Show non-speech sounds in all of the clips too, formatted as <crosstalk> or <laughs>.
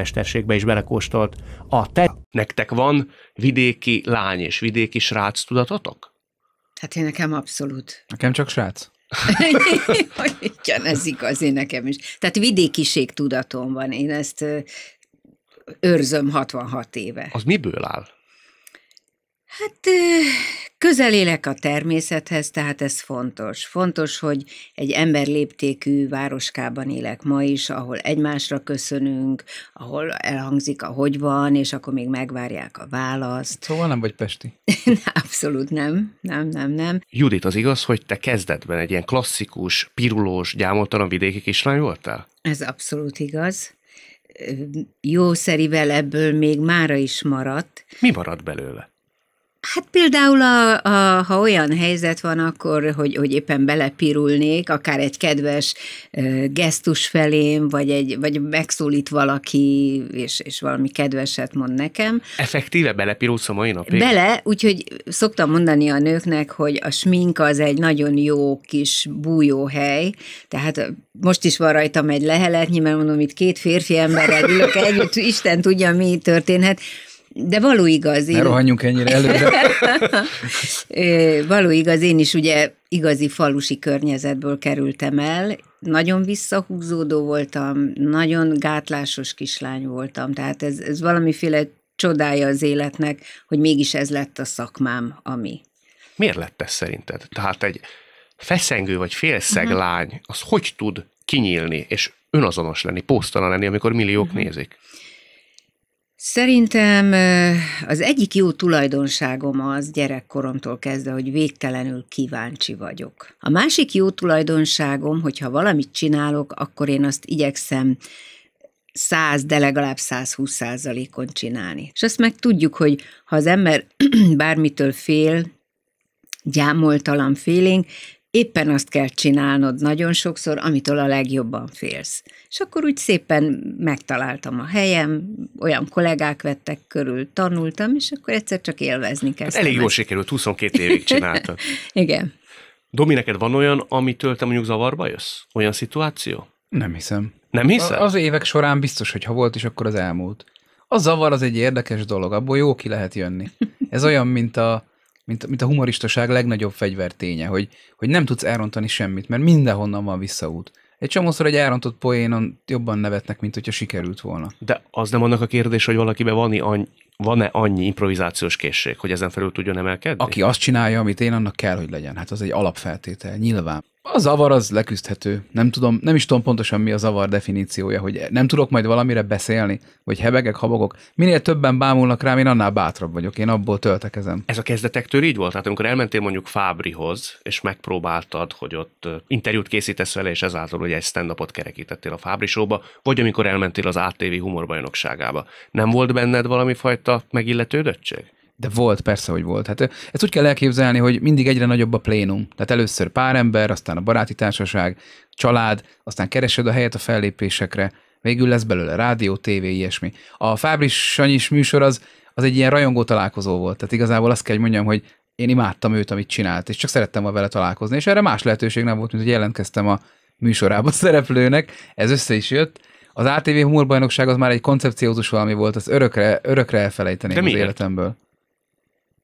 mesterségbe is belekóstolt. A te... Nektek van vidéki lány és vidéki srác tudatotok? Hát én nekem abszolút. <laughs> Nekem csak srác. Igen, ez igaz, én nekem is. Tehát vidékiség tudatom van, én ezt őrzöm 66 éve. Az miből áll? Hát közelélek a természethez, tehát ez fontos. Fontos, hogy egy ember léptékű városkában élek ma is, ahol egymásra köszönünk, ahol elhangzik a hogy van, és akkor még megvárják a választ. Hát szóval nem vagy pesti. <laughs> Abszolút nem, nem, nem, nem. Judit, az igaz, hogy te kezdetben egy ilyen klasszikus, pirulós, gyámoltalan vidéki kislány voltál? Ez abszolút igaz jószerivel ebből még mára is maradt. Mi maradt belőle? Hát például, a, a, ha olyan helyzet van, akkor, hogy, hogy éppen belepirulnék, akár egy kedves e, gesztus felém, vagy, egy, vagy megszólít valaki, és, és valami kedveset mond nekem. Effektíve belepirulsz a mai napig? Bele, úgyhogy szoktam mondani a nőknek, hogy a smink az egy nagyon jó kis bújóhely, tehát most is van rajtam egy leheletnyi, mert mondom, itt két férfi emberrel ülök együtt, Isten tudja, mi történhet, de való igaz. Én... Ne rohanjunk ennyire előre. <laughs> való igaz, én is ugye igazi falusi környezetből kerültem el, nagyon visszahúzódó voltam, nagyon gátlásos kislány voltam, tehát ez, ez valamiféle csodája az életnek, hogy mégis ez lett a szakmám, ami. Miért lett ez szerinted? Tehát egy feszengő vagy félszeg uh-huh. lány, az hogy tud kinyílni és önazonos lenni, posztalan lenni, amikor milliók uh-huh. nézik? Szerintem az egyik jó tulajdonságom az gyerekkoromtól kezdve, hogy végtelenül kíváncsi vagyok. A másik jó tulajdonságom, hogyha valamit csinálok, akkor én azt igyekszem 100, de legalább 120 százalékon csinálni. És azt meg tudjuk, hogy ha az ember <clears throat> bármitől fél, gyámoltalan félénk, éppen azt kell csinálnod nagyon sokszor, amitől a legjobban félsz. És akkor úgy szépen megtaláltam a helyem, olyan kollégák vettek körül, tanultam, és akkor egyszer csak élvezni hát kezdtem. Hát elég jól sikerült, 22 évig csináltad. <laughs> Igen. Domi, neked van olyan, amitől te mondjuk zavarba jössz? Olyan szituáció? Nem hiszem. Nem hiszem? Az évek során biztos, hogy ha volt is, akkor az elmúlt. A zavar az egy érdekes dolog, abból jó ki lehet jönni. Ez olyan, mint a mint, mint a humoristaság legnagyobb fegyverténye, hogy, hogy nem tudsz elrontani semmit, mert mindenhonnan van visszaút. Egy csomószor egy elrontott poénon jobban nevetnek, mint hogyha sikerült volna. De az nem annak a kérdés, hogy valakiben van annyi, van-e annyi improvizációs készség, hogy ezen felül tudjon emelkedni? Aki azt csinálja, amit én, annak kell, hogy legyen. Hát az egy alapfeltétel, nyilván. A zavar az leküzdhető. Nem tudom, nem is tudom pontosan mi a zavar definíciója, hogy nem tudok majd valamire beszélni, vagy hebegek, habogok. Minél többen bámulnak rám, én annál bátrabb vagyok, én abból töltekezem. Ez a kezdetektől így volt? Tehát amikor elmentél mondjuk Fábrihoz, és megpróbáltad, hogy ott interjút készítesz vele, és ezáltal ugye egy stand kerekítettél a Fábri showba, vagy amikor elmentél az ATV humorbajnokságába. Nem volt benned valami fajta megilletődöttség? De volt, persze, hogy volt. Hát ezt úgy kell elképzelni, hogy mindig egyre nagyobb a plénum. Tehát először pár ember, aztán a baráti társaság, család, aztán keresed a helyet a fellépésekre, végül lesz belőle rádió, tévé, ilyesmi. A Fábris Sanyis műsor az, az egy ilyen rajongó találkozó volt. Tehát igazából azt kell, hogy mondjam, hogy én imádtam őt, amit csinált, és csak szerettem volna vele találkozni, és erre más lehetőség nem volt, mint hogy jelentkeztem a műsorába szereplőnek, ez össze is jött. Az ATV humorbajnokság az már egy koncepciózus valami volt, az örökre, örökre elfelejteném De az életemből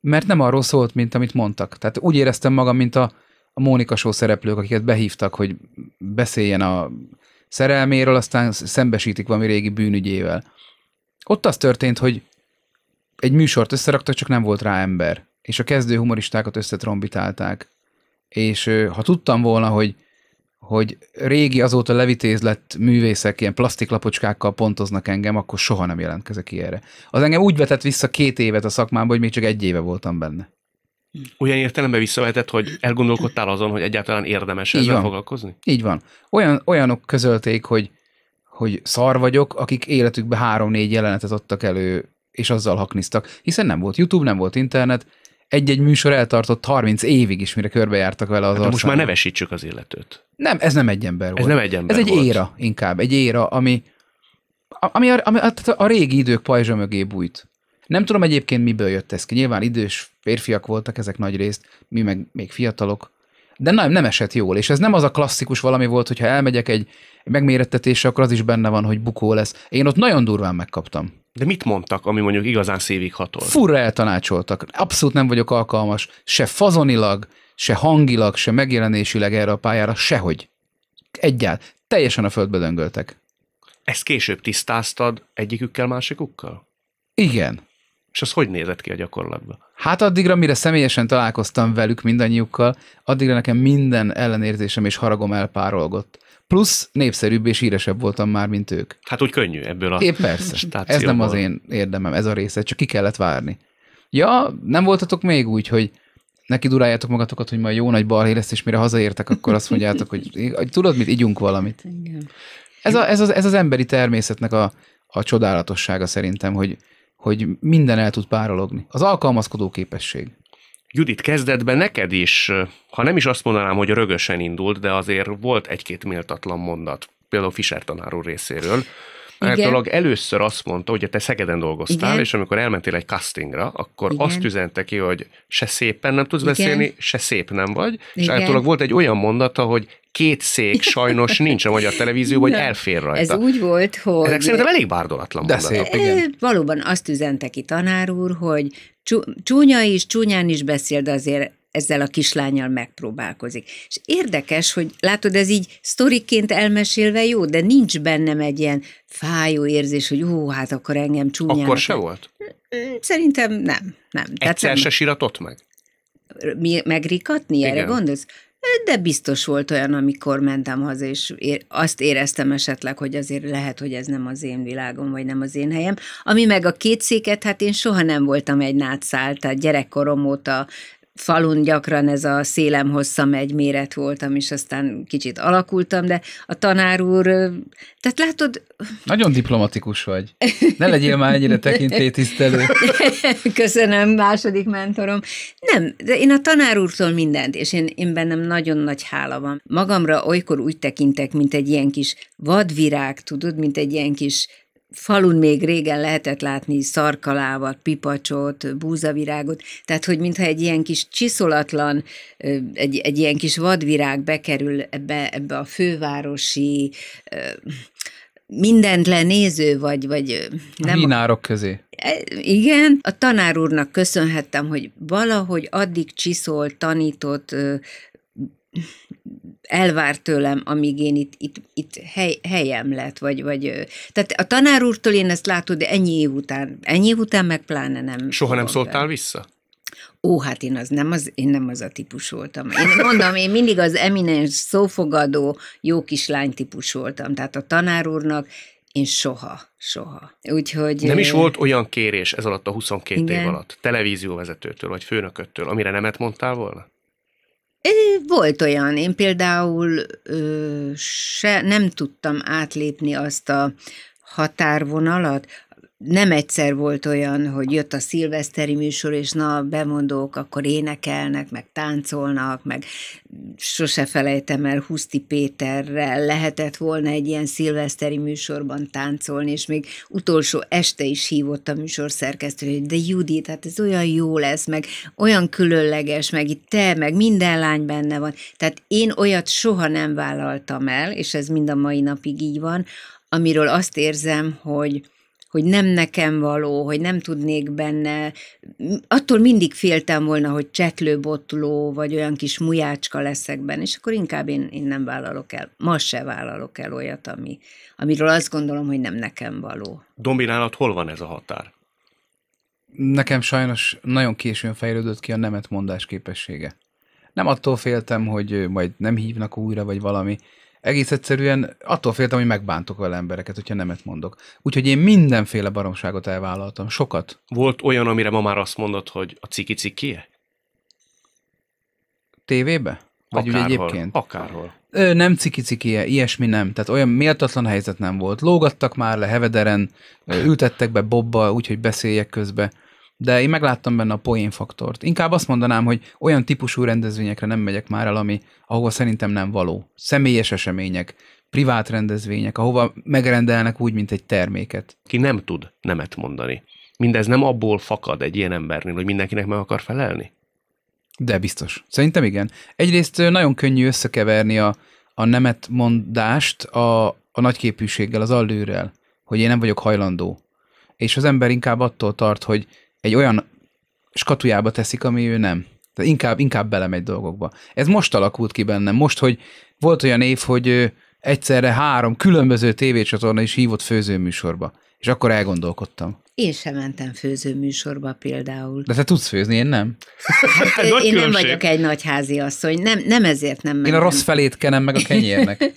mert nem arról szólt, mint amit mondtak. Tehát úgy éreztem magam, mint a, a Mónika Show szereplők, akiket behívtak, hogy beszéljen a szerelméről, aztán szembesítik valami régi bűnügyével. Ott az történt, hogy egy műsort összeraktak, csak nem volt rá ember. És a kezdő humoristákat összetrombitálták. És ha tudtam volna, hogy hogy régi azóta levitézlett művészek ilyen plastiklapocskákkal pontoznak engem, akkor soha nem jelentkezek ilyenre. Az engem úgy vetett vissza két évet a szakmámba, hogy még csak egy éve voltam benne. Olyan értelemben visszavetett, hogy elgondolkodtál azon, hogy egyáltalán érdemes Így ezzel van. foglalkozni? Így van. Olyan, olyanok közölték, hogy, hogy szar vagyok, akik életükbe három-négy jelenetet adtak elő, és azzal hakniztak, hiszen nem volt YouTube, nem volt internet, egy-egy műsor eltartott 30 évig is, mire körbejártak vele az hát országot. Most már nevesítsük az illetőt. Nem, ez nem egy ember volt. Ez nem egy ember Ez egy volt. éra inkább, egy éra, ami, ami, a, ami a, a régi idők pajzsa mögé bújt. Nem tudom egyébként, miből jött ez ki. Nyilván idős férfiak voltak ezek nagy részt, mi meg még fiatalok. De nem, nem esett jól, és ez nem az a klasszikus valami volt, hogyha elmegyek egy, egy megmérettetésre, akkor az is benne van, hogy bukó lesz. Én ott nagyon durván megkaptam. De mit mondtak, ami mondjuk igazán szívig hatol? Furra eltanácsoltak. Abszolút nem vagyok alkalmas se fazonilag, se hangilag, se megjelenésileg erre a pályára, sehogy. Egyáltalán. Teljesen a földbe döngöltek. Ezt később tisztáztad egyikükkel, másikukkal? Igen. És az hogy nézett ki a gyakorlatban? Hát addigra, mire személyesen találkoztam velük mindannyiukkal, addigra nekem minden ellenérzésem és haragom elpárolgott. Plusz népszerűbb és híresebb voltam már, mint ők. Hát úgy könnyű ebből a Épp persze. Stációból. Ez nem az én érdemem, ez a része, csak ki kellett várni. Ja, nem voltatok még úgy, hogy neki duráljátok magatokat, hogy majd jó nagy balhé lesz, és mire hazaértek, akkor azt mondjátok, hogy tudod mit, ígyunk valamit. Ez, a, ez, az, ez az emberi természetnek a, a csodálatossága szerintem, hogy, hogy minden el tud párologni. Az alkalmazkodó képesség. Judit, kezdetben neked is, ha nem is azt mondanám, hogy rögösen indult, de azért volt egy-két méltatlan mondat, például Fischer tanár úr részéről. Általában először azt mondta, hogy te Szegeden dolgoztál, Igen. és amikor elmentél egy castingra, akkor Igen. azt üzente ki, hogy se szépen nem tudsz Igen. beszélni, se szép nem vagy, Igen. és általában volt egy olyan mondata, hogy két szék sajnos nincs a magyar vagy hogy elfér rajta. Ez úgy volt, hogy... Ezek szerintem elég bárdolatlan De szép, igen. Valóban azt üzente ki tanár úr, hogy csúnya is, csúnyán is beszél, de azért ezzel a kislányjal megpróbálkozik. És érdekes, hogy látod, ez így sztoriként elmesélve jó, de nincs bennem egy ilyen fájó érzés, hogy ó, hát akkor engem csúnyán. Akkor se volt? Szerintem nem, nem. Egyszer Tehát nem... se siratott meg? Mi, megrikatni, Igen. erre gondolsz? de biztos volt olyan, amikor mentem haza, és azt éreztem esetleg, hogy azért lehet, hogy ez nem az én világom, vagy nem az én helyem. Ami meg a két széket, hát én soha nem voltam egy nátszál, tehát gyerekkorom óta falun gyakran ez a szélem hossza megy méret voltam, és aztán kicsit alakultam, de a tanár úr, tehát látod... Nagyon diplomatikus vagy. Ne legyél már ennyire tekintélytisztelő. <laughs> Köszönöm, második mentorom. Nem, de én a tanár úrtól mindent, és én, én bennem nagyon nagy hála van. Magamra olykor úgy tekintek, mint egy ilyen kis vadvirág, tudod, mint egy ilyen kis falun még régen lehetett látni szarkalávat, pipacsot, búzavirágot, tehát hogy mintha egy ilyen kis csiszolatlan, egy, egy ilyen kis vadvirág bekerül ebbe, ebbe a fővárosi mindent lenéző, vagy... vagy nem, a minárok közé. E, igen, a tanár úrnak köszönhettem, hogy valahogy addig csiszolt, tanított, elvár tőlem, amíg én itt, itt, itt hely, helyem lett, vagy, vagy... Tehát a tanár úrtól én ezt látod, de ennyi év után, ennyi év után meg pláne nem... Soha nem szóltál be. vissza? Ó, hát én az nem az, én nem az a típus voltam. Én mondom, én mindig az eminens, szófogadó, jó kislány típus voltam. Tehát a tanár úrnak én soha, soha. Úgyhogy... Nem is volt olyan kérés ez alatt a 22 igen. év alatt, televízióvezetőtől vagy főnököttől, amire nemet mondtál volna? Volt olyan, én például ö, se nem tudtam átlépni azt a határvonalat, nem egyszer volt olyan, hogy jött a szilveszteri műsor, és na, bemondók, akkor énekelnek, meg táncolnak, meg sose felejtem el, Huszti Péterrel lehetett volna egy ilyen szilveszteri műsorban táncolni, és még utolsó este is hívott a műsorszerkesztő, hogy de Judit, hát ez olyan jó lesz, meg olyan különleges, meg itt te, meg minden lány benne van. Tehát én olyat soha nem vállaltam el, és ez mind a mai napig így van, amiről azt érzem, hogy hogy nem nekem való, hogy nem tudnék benne. Attól mindig féltem volna, hogy csetlőbotló, vagy olyan kis mujácska leszek benne, és akkor inkább én, én nem vállalok el. Ma se vállalok el olyat, ami, amiről azt gondolom, hogy nem nekem való. Dominálat hol van ez a határ? Nekem sajnos nagyon későn fejlődött ki a nemet mondás képessége. Nem attól féltem, hogy majd nem hívnak újra, vagy valami, egész egyszerűen attól féltem, hogy megbántok vele embereket, hogyha nemet mondok. Úgyhogy én mindenféle baromságot elvállaltam, sokat. Volt olyan, amire ma már azt mondod, hogy a ciki -e? Tévébe? Vagy akárhol, úgy egyébként? Akárhol. Ö, nem ciki -e, ilyesmi nem. Tehát olyan méltatlan helyzet nem volt. Lógattak már le hevederen, ültettek be bobba, úgyhogy beszéljek közbe de én megláttam benne a poén faktort. Inkább azt mondanám, hogy olyan típusú rendezvényekre nem megyek már el, ami, ahova szerintem nem való. Személyes események, privát rendezvények, ahova megrendelnek úgy, mint egy terméket. Ki nem tud nemet mondani. Mindez nem abból fakad egy ilyen embernél, hogy mindenkinek meg akar felelni? De biztos. Szerintem igen. Egyrészt nagyon könnyű összekeverni a, a nemet mondást a, a nagyképűséggel, az allőrrel, hogy én nem vagyok hajlandó. És az ember inkább attól tart, hogy egy olyan skatujába teszik, ami ő nem. Tehát inkább, inkább belemegy dolgokba. Ez most alakult ki bennem, most, hogy volt olyan év, hogy egyszerre három különböző tévécsatorna is hívott főzőműsorba. És akkor elgondolkodtam. Én sem mentem főzőműsorba például. De te tudsz főzni, én nem. Hát, hát én különbség. nem vagyok egy nagy házi asszony, nem, nem ezért nem mentem. Én a rossz felét kenem meg a kenyérnek.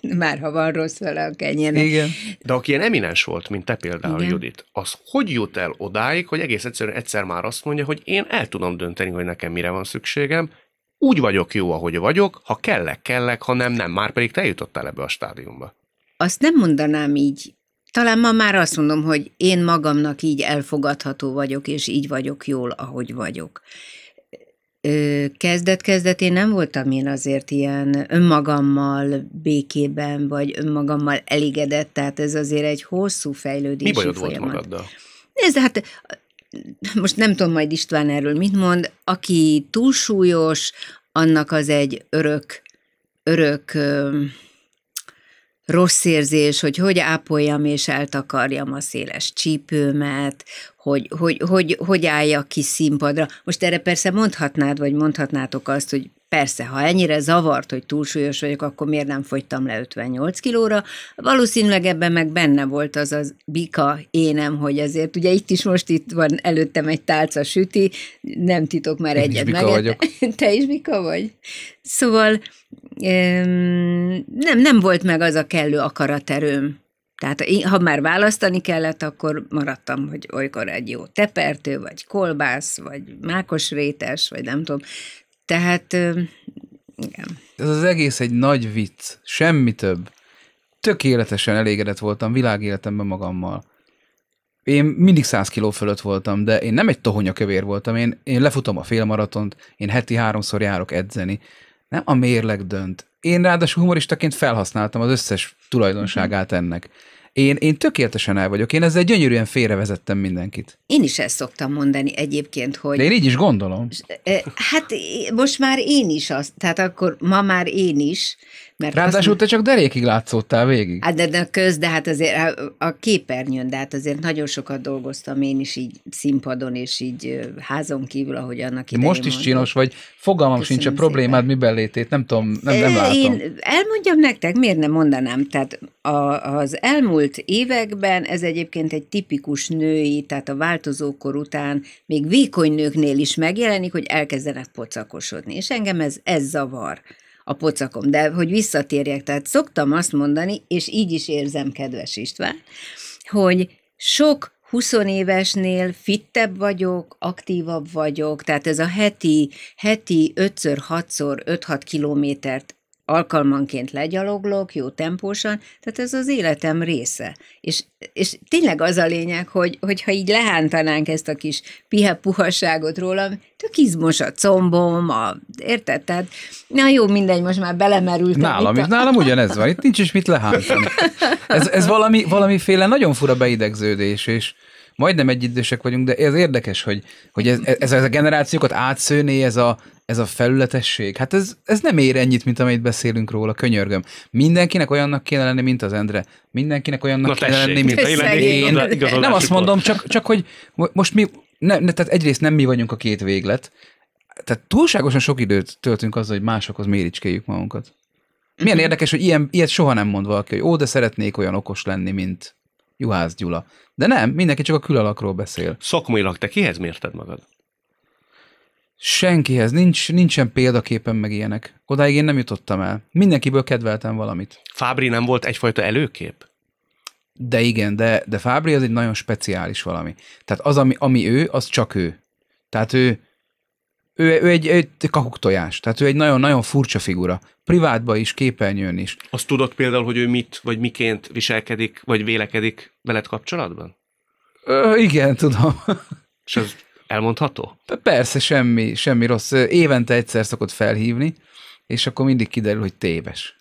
<laughs> Már ha van rossz vele a kenyérnek. Igen. De aki ilyen eminens volt, mint te például, Igen. Judit, az hogy jut el odáig, hogy egész egyszerűen egyszer már azt mondja, hogy én el tudom dönteni, hogy nekem mire van szükségem, úgy vagyok jó, ahogy vagyok, ha kellek, kellek, ha nem, nem, már pedig te jutottál ebbe a stádiumba. Azt nem mondanám így talán ma már azt mondom, hogy én magamnak így elfogadható vagyok, és így vagyok jól, ahogy vagyok. Kezdet-kezdetén nem voltam én azért ilyen önmagammal békében, vagy önmagammal elégedett, tehát ez azért egy hosszú fejlődési Mi bajod folyamat. volt magaddal? hát most nem tudom majd István erről mit mond, aki túlsúlyos, annak az egy örök, örök rossz érzés, hogy hogy ápoljam és eltakarjam a széles csípőmet, hogy, hogy, hogy, hogy álljak ki színpadra. Most erre persze mondhatnád, vagy mondhatnátok azt, hogy Persze, ha ennyire zavart, hogy túlsúlyos vagyok, akkor miért nem fogytam le 58 kilóra? Valószínűleg ebben meg benne volt az a bika énem, hogy azért, ugye itt is most itt van előttem egy tálca süti, nem titok már Én egyet meg. <laughs> Te is bika vagy? Szóval nem, nem volt meg az a kellő akaraterőm. Tehát ha már választani kellett, akkor maradtam, hogy olykor egy jó tepertő, vagy kolbász, vagy mákos rétes, vagy nem tudom. Tehát igen. Ez az egész egy nagy vicc, semmi több. Tökéletesen elégedett voltam világéletemben magammal. Én mindig 100 kiló fölött voltam, de én nem egy tohonya kövér voltam, én, én lefutom a félmaratont, én heti háromszor járok edzeni. Nem a mérleg dönt. Én ráadásul humoristaként felhasználtam az összes tulajdonságát ennek. Én, én tökéletesen el vagyok. Én ezzel gyönyörűen félrevezettem mindenkit. Én is ezt szoktam mondani egyébként, hogy... De én így is gondolom. Hát most már én is azt, tehát akkor ma már én is, mert Ráadásul te csak derékig látszottál végig. Hát de, de köz, de hát azért a képernyőn, de hát azért nagyon sokat dolgoztam én is így színpadon, és így házon kívül, ahogy annak idején Most is csinos vagy, fogalmam Köszönöm sincs a problémád szépen. miben létét, nem tudom, nem, nem látom. Én elmondjam nektek, miért nem mondanám, tehát a, az elmúlt években ez egyébként egy tipikus női, tehát a változókor után még vékony nőknél is megjelenik, hogy elkezdenek pocakosodni, és engem ez, ez zavar a pocakom. De hogy visszatérjek, tehát szoktam azt mondani, és így is érzem, kedves István, hogy sok 20 évesnél fittebb vagyok, aktívabb vagyok, tehát ez a heti, heti 5-6-szor, 5-6 kilométert alkalmanként legyaloglok, jó tempósan, tehát ez az életem része. És, és tényleg az a lényeg, hogy, hogyha így lehántanánk ezt a kis pihe puhasságot rólam, tök izmos a combom, a, érted? Tehát, na jó, mindegy, most már belemerült. Nálam, itt a... nálam ugyanez van, itt nincs is mit lehántani. Ez, ez valami, valamiféle nagyon fura beidegződés, és, majdnem egyidősek vagyunk, de ez érdekes, hogy, hogy ez, ez, ez a generációkat átszőné ez a, ez a felületesség. Hát ez, ez nem ér ennyit, mint amit beszélünk róla, könyörgöm. Mindenkinek olyannak kéne lenni, mint az Endre. Mindenkinek olyannak Na kéne lenni, mint én. Igaz, igaz, nem azt mondom, csak, csak hogy most mi, ne, ne, tehát egyrészt nem mi vagyunk a két véglet, tehát túlságosan sok időt töltünk azzal, hogy másokhoz méricskéljük magunkat. Milyen mhm. érdekes, hogy ilyen, ilyet soha nem mond valaki, hogy ó, de szeretnék olyan okos lenni, mint Juhász Gyula. De nem, mindenki csak a külalakról beszél. Szakmailag te kihez mérted magad? Senkihez, nincs, nincsen példaképen meg ilyenek. Odáig én nem jutottam el. Mindenkiből kedveltem valamit. Fábri nem volt egyfajta előkép? De igen, de, de Fábri az egy nagyon speciális valami. Tehát az, ami, ami ő, az csak ő. Tehát ő, ő, ő egy, egy kakuktojás, tehát ő egy nagyon-nagyon furcsa figura. Privátba is, képernyőn is. Azt tudod például, hogy ő mit, vagy miként viselkedik, vagy vélekedik veled kapcsolatban? Ö, igen, tudom. <laughs> És ez elmondható? Persze, semmi, semmi rossz. Évente egyszer szokott felhívni, és akkor mindig kiderül, hogy téves.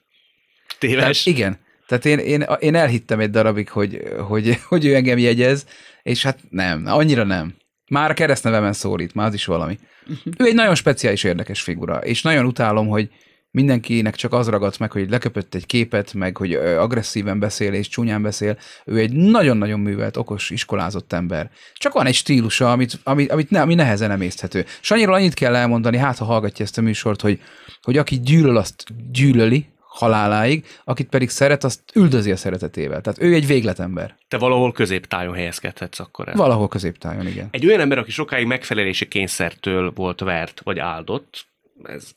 Téves? Tehát, igen. Tehát én, én, én elhittem egy darabig, hogy, hogy, hogy ő engem jegyez, és hát nem, annyira nem. Már a keresztnevemen szólít, már az is valami. Uh-huh. Ő egy nagyon speciális, érdekes figura, és nagyon utálom, hogy mindenkinek csak az ragadt meg, hogy leköpött egy képet, meg hogy agresszíven beszél és csúnyán beszél. Ő egy nagyon-nagyon művelt, okos, iskolázott ember. Csak van egy stílusa, amit, amit, amit ne, ami nehezen emészthető. Sanyiról annyit kell elmondani, hát ha hallgatja ezt a műsort, hogy, hogy aki gyűlöl, azt gyűlöli, haláláig, akit pedig szeret, azt üldözi a szeretetével. Tehát ő egy végletember. Te valahol középtájon helyezkedhetsz akkor el. Valahol középtájon, igen. Egy olyan ember, aki sokáig megfelelési kényszertől volt vert vagy áldott, ez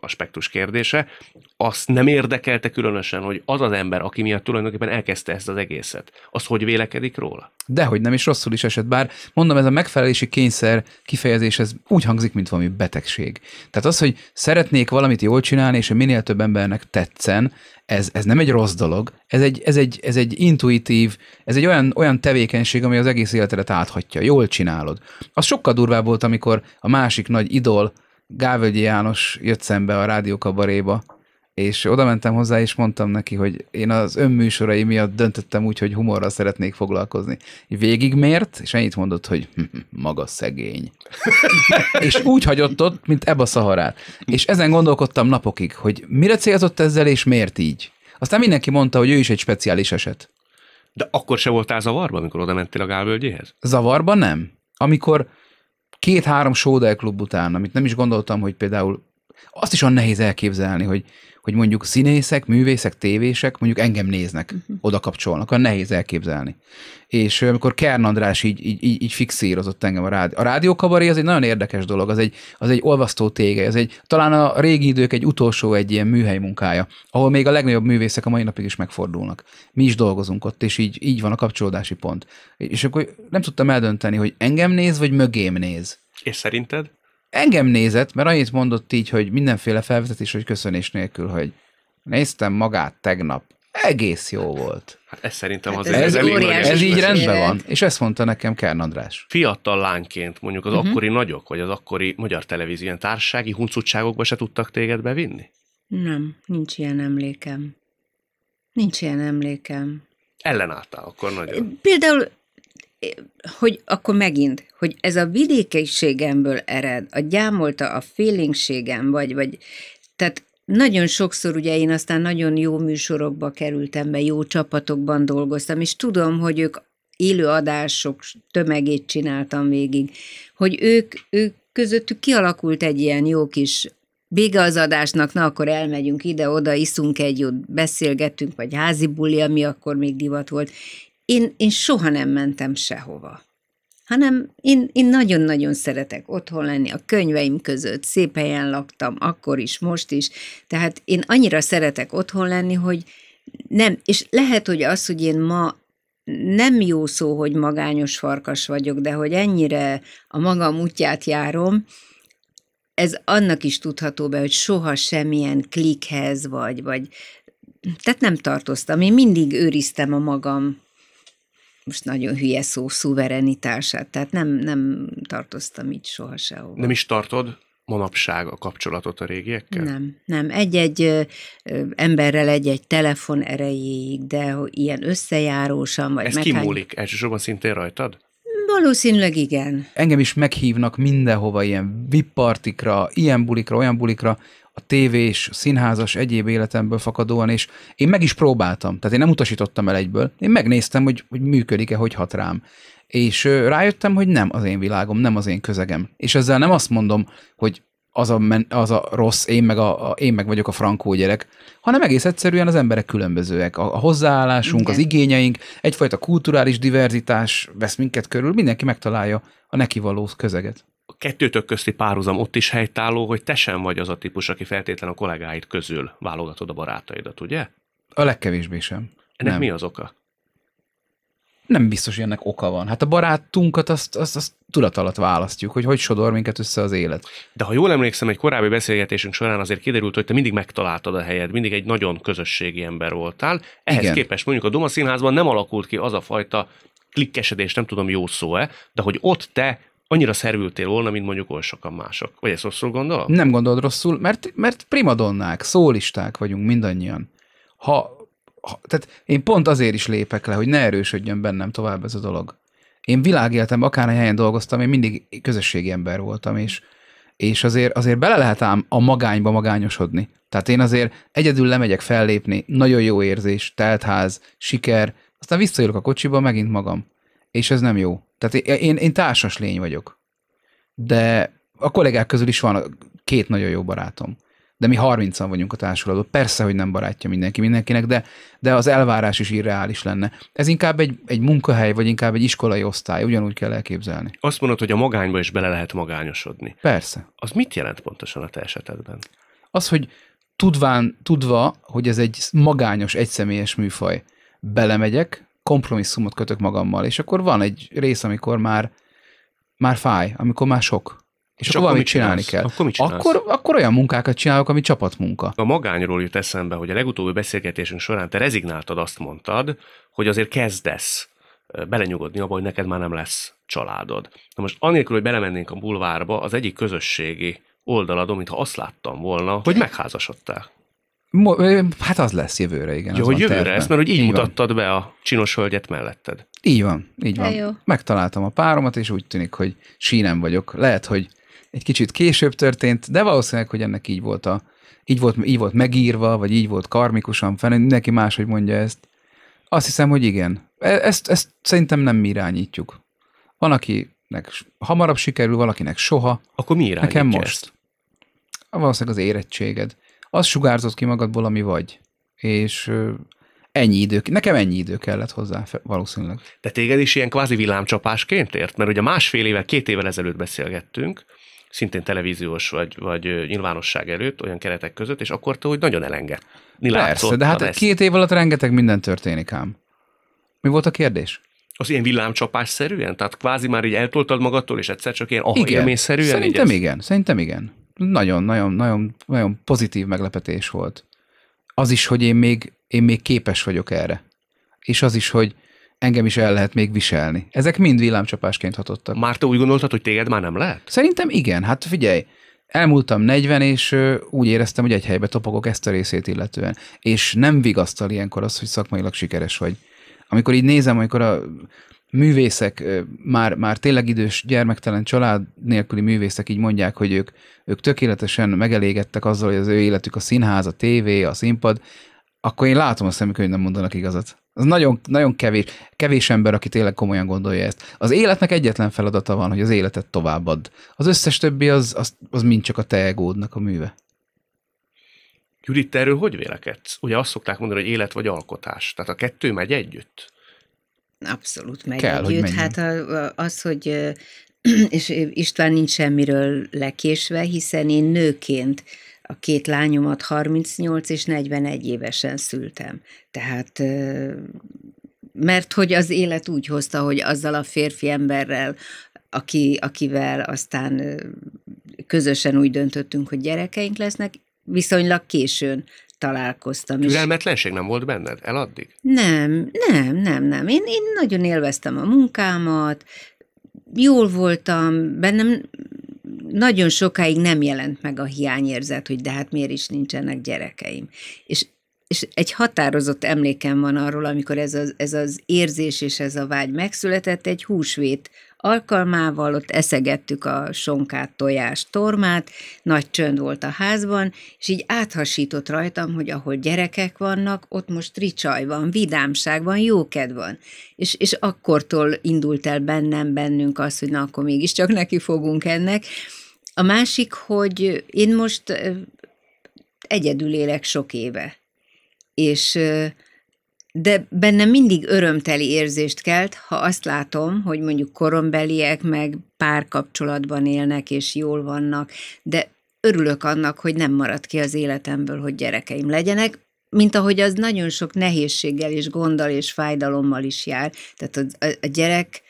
aspektus kérdése, azt nem érdekelte különösen, hogy az az ember, aki miatt tulajdonképpen elkezdte ezt az egészet, az hogy vélekedik róla? Dehogy nem, és rosszul is esett, bár mondom, ez a megfelelési kényszer kifejezés, ez úgy hangzik, mint valami betegség. Tehát az, hogy szeretnék valamit jól csinálni, és a minél több embernek tetszen, ez, ez nem egy rossz dolog, ez egy, ez egy, ez egy intuitív, ez egy olyan, olyan tevékenység, ami az egész életedet áthatja, jól csinálod. Az sokkal durvább volt, amikor a másik nagy idol, Gávölgyi János jött szembe a rádiókabaréba, és oda mentem hozzá, és mondtam neki, hogy én az önműsorai miatt döntöttem úgy, hogy humorral szeretnék foglalkozni. Végig miért? és ennyit mondott, hogy <laughs> maga szegény. <laughs> és úgy hagyott ott, mint ebbe a szaharát. És ezen gondolkodtam napokig, hogy mire célzott ezzel, és miért így. Aztán mindenki mondta, hogy ő is egy speciális eset. De akkor se voltál zavarban, amikor oda mentél a Gálvölgyéhez? Zavarban nem. Amikor két-három showdown klub után, amit nem is gondoltam, hogy például azt is olyan nehéz elképzelni, hogy, hogy mondjuk színészek, művészek, tévések mondjuk engem néznek, uh-huh. oda kapcsolnak, olyan nehéz elképzelni. És amikor Kern András így, így, így, így fixírozott engem a rádió. A rádiókabaré az egy nagyon érdekes dolog, az egy, az egy olvasztó tége, az egy, talán a régi idők egy utolsó egy ilyen műhely munkája, ahol még a legnagyobb művészek a mai napig is megfordulnak. Mi is dolgozunk ott, és így, így van a kapcsolódási pont. És akkor nem tudtam eldönteni, hogy engem néz, vagy mögém néz. És szerinted? engem nézett, mert annyit mondott így, hogy mindenféle felvezetés, hogy köszönés nélkül, hogy néztem magát tegnap, egész jó volt. Hát ez szerintem hát az ez, ez, elég ez így rendben van, és ezt mondta nekem Kern András. Fiatal lányként mondjuk az uh-huh. akkori nagyok, vagy az akkori magyar televízión társasági huncutságokba se tudtak téged bevinni? Nem, nincs ilyen emlékem. Nincs ilyen emlékem ellenálltál akkor nagyon. Például hogy akkor megint, hogy ez a vidékeiségemből ered, a gyámolta, a félingségem, vagy, vagy tehát nagyon sokszor ugye én aztán nagyon jó műsorokba kerültem be, jó csapatokban dolgoztam, és tudom, hogy ők élő adások tömegét csináltam végig, hogy ők, ők közöttük kialakult egy ilyen jó kis vége az adásnak, na akkor elmegyünk ide-oda, iszunk egy jót, beszélgetünk, vagy házi buli, ami akkor még divat volt, én, én soha nem mentem sehova hanem én, én nagyon-nagyon szeretek otthon lenni, a könyveim között szép helyen laktam, akkor is, most is, tehát én annyira szeretek otthon lenni, hogy nem, és lehet, hogy az, hogy én ma nem jó szó, hogy magányos farkas vagyok, de hogy ennyire a magam útját járom, ez annak is tudható be, hogy soha semmilyen klikhez vagy, vagy tehát nem tartoztam, én mindig őriztem a magam most nagyon hülye szó, szuverenitását, tehát nem, nem tartoztam így soha Nem is tartod manapság a kapcsolatot a régiekkel? Nem, nem. Egy-egy emberrel egy-egy telefon erejéig, de ilyen összejárósan, vagy Ez meghány... kimúlik? Elsősorban szintén rajtad? Valószínűleg igen. Engem is meghívnak mindenhova, ilyen vippartikra, ilyen bulikra, olyan bulikra, a tévés, színházas, egyéb életemből fakadóan, és én meg is próbáltam, tehát én nem utasítottam el egyből, én megnéztem, hogy, hogy működik-e, hogy hat rám. És rájöttem, hogy nem az én világom, nem az én közegem. És ezzel nem azt mondom, hogy az a, men, az a rossz, én meg, a, a, én meg vagyok a frankó gyerek, hanem egész egyszerűen az emberek különbözőek. A, a hozzáállásunk, Igen. az igényeink, egyfajta kulturális diverzitás vesz minket körül, mindenki megtalálja a neki való közeget kettőtök közti párhuzam ott is helytálló, hogy te sem vagy az a típus, aki feltétlenül a kollégáid közül válogatod a barátaidat, ugye? A legkevésbé sem. Ennek nem. mi az oka? Nem biztos, hogy ennek oka van. Hát a barátunkat azt, azt, azt tudat alatt választjuk, hogy hogy sodor minket össze az élet. De ha jól emlékszem, egy korábbi beszélgetésünk során azért kiderült, hogy te mindig megtaláltad a helyed, mindig egy nagyon közösségi ember voltál. Ehhez Igen. képest mondjuk a Duma Színházban nem alakult ki az a fajta klikkesedés, nem tudom jó szó-e, de hogy ott te annyira szerültél volna, mint mondjuk oly sokan mások. Vagy ezt rosszul gondol? Nem gondolod rosszul, mert, mert primadonnák, szólisták vagyunk mindannyian. Ha, ha, tehát én pont azért is lépek le, hogy ne erősödjön bennem tovább ez a dolog. Én világéltem, akár helyen dolgoztam, én mindig közösségi ember voltam, és, és azért, azért bele lehet ám a magányba magányosodni. Tehát én azért egyedül lemegyek fellépni, nagyon jó érzés, teltház, siker, aztán visszajövök a kocsiba, megint magam és ez nem jó. Tehát én, én társas lény vagyok. De a kollégák közül is van két nagyon jó barátom. De mi 30-an vagyunk a társulatban. Persze, hogy nem barátja mindenki mindenkinek, de, de az elvárás is irreális lenne. Ez inkább egy, egy munkahely, vagy inkább egy iskolai osztály, ugyanúgy kell elképzelni. Azt mondod, hogy a magányba is bele lehet magányosodni. Persze. Az mit jelent pontosan a te esetedben? Az, hogy tudván, tudva, hogy ez egy magányos, egyszemélyes műfaj, belemegyek, kompromisszumot kötök magammal, és akkor van egy rész, amikor már, már fáj, amikor már sok. És, és akkor valamit csinálni kell. Akkor, mit akkor, akkor olyan munkákat csinálok, ami csapatmunka. A magányról jut eszembe, hogy a legutóbbi beszélgetésünk során te rezignáltad, azt mondtad, hogy azért kezdesz belenyugodni abba, hogy neked már nem lesz családod. Na most anélkül, hogy belemennénk a bulvárba, az egyik közösségi oldaladon, mintha azt láttam volna, hogy megházasodtál. Hát az lesz jövőre, igen. Jó, hogy jövőre ezt, mert hogy így, így mutattad van. be a csinos hölgyet melletted. Így van, így van. Jó. Megtaláltam a páromat, és úgy tűnik, hogy sínem vagyok. Lehet, hogy egy kicsit később történt, de valószínűleg, hogy ennek így volt, a, így volt, így volt megírva, vagy így volt karmikusan, fel, neki máshogy mondja ezt. Azt hiszem, hogy igen. E- ezt, ezt szerintem nem mi irányítjuk. Van, akinek hamarabb sikerül, valakinek soha. Akkor mi irányítja Nekem most. Ezt? Valószínűleg az érettséged az sugárzott ki magadból, ami vagy. És ennyi idő, nekem ennyi idő kellett hozzá valószínűleg. De téged is ilyen kvázi villámcsapásként ért? Mert ugye másfél éve, két évvel ezelőtt beszélgettünk, szintén televíziós vagy, vagy nyilvánosság előtt, olyan keretek között, és akkor te úgy nagyon elenged. Persze, de hát ezt. két év alatt rengeteg minden történik ám. Mi volt a kérdés? Az ilyen villámcsapásszerűen? Tehát kvázi már így eltoltad magadtól, és egyszer csak ilyen aha igen. élményszerűen? Szerintem igen, igen, szerintem igen nagyon-nagyon-nagyon nagyon pozitív meglepetés volt. Az is, hogy én még, én még képes vagyok erre. És az is, hogy engem is el lehet még viselni. Ezek mind villámcsapásként hatottak. Már te úgy gondoltad, hogy téged már nem lehet? Szerintem igen. Hát figyelj, elmúltam 40, és úgy éreztem, hogy egy helybe topogok ezt a részét illetően. És nem vigasztal ilyenkor az, hogy szakmailag sikeres vagy. Amikor így nézem, amikor a művészek, már, már tényleg idős, gyermektelen család nélküli művészek így mondják, hogy ők, ők tökéletesen megelégedtek azzal, hogy az ő életük a színház, a tévé, a színpad, akkor én látom a szemük, hogy nem mondanak igazat. Az nagyon, nagyon kevés, kevés ember, aki tényleg komolyan gondolja ezt. Az életnek egyetlen feladata van, hogy az életet továbbad. Az összes többi az, az, az mind csak a te egódnak a műve. Judit, erről hogy vélekedsz? Ugye azt szokták mondani, hogy élet vagy alkotás. Tehát a kettő megy együtt. Abszolút meg Kell, együtt. Hogy hát az, hogy <clears throat> és István nincs semmiről lekésve, hiszen én nőként a két lányomat 38 és 41 évesen szültem. Tehát mert hogy az élet úgy hozta, hogy azzal a férfi emberrel, aki, akivel aztán közösen úgy döntöttünk, hogy gyerekeink lesznek, viszonylag későn találkoztam. Türelmetlenség nem volt benned el addig? Nem, nem, nem, nem. Én, én nagyon élveztem a munkámat, jól voltam, bennem nagyon sokáig nem jelent meg a hiányérzet, hogy de hát miért is nincsenek gyerekeim. És és egy határozott emlékem van arról, amikor ez az, ez az érzés és ez a vágy megszületett, egy húsvét alkalmával, ott eszegettük a sonkát, tojást, tormát, nagy csönd volt a házban, és így áthasított rajtam, hogy ahol gyerekek vannak, ott most ricsaj van, vidámság van, jóked van. És, és akkortól indult el bennem, bennünk az, hogy na akkor mégiscsak neki fogunk ennek. A másik, hogy én most egyedül élek sok éve, és de bennem mindig örömteli érzést kelt, ha azt látom, hogy mondjuk korombeliek meg párkapcsolatban élnek és jól vannak, de örülök annak, hogy nem maradt ki az életemből, hogy gyerekeim legyenek, mint ahogy az nagyon sok nehézséggel és gonddal és fájdalommal is jár. Tehát a, a, a gyerek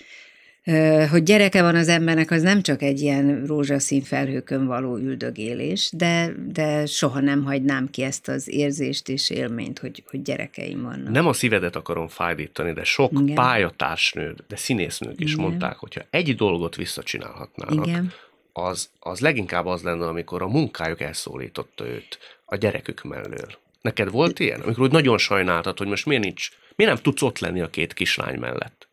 hogy gyereke van az embernek, az nem csak egy ilyen rózsaszín felhőkön való üldögélés, de, de soha nem hagynám ki ezt az érzést és élményt, hogy, hogy gyerekeim vannak. Nem a szívedet akarom fájdítani, de sok Igen. pályatársnő, de színésznők is Igen. mondták, hogyha egy dolgot visszacsinálhatnának, Igen. Az, az leginkább az lenne, amikor a munkájuk elszólította őt a gyerekük mellől. Neked volt ilyen? Amikor úgy nagyon sajnáltad, hogy most miért nincs, miért nem tudsz ott lenni a két kislány mellett?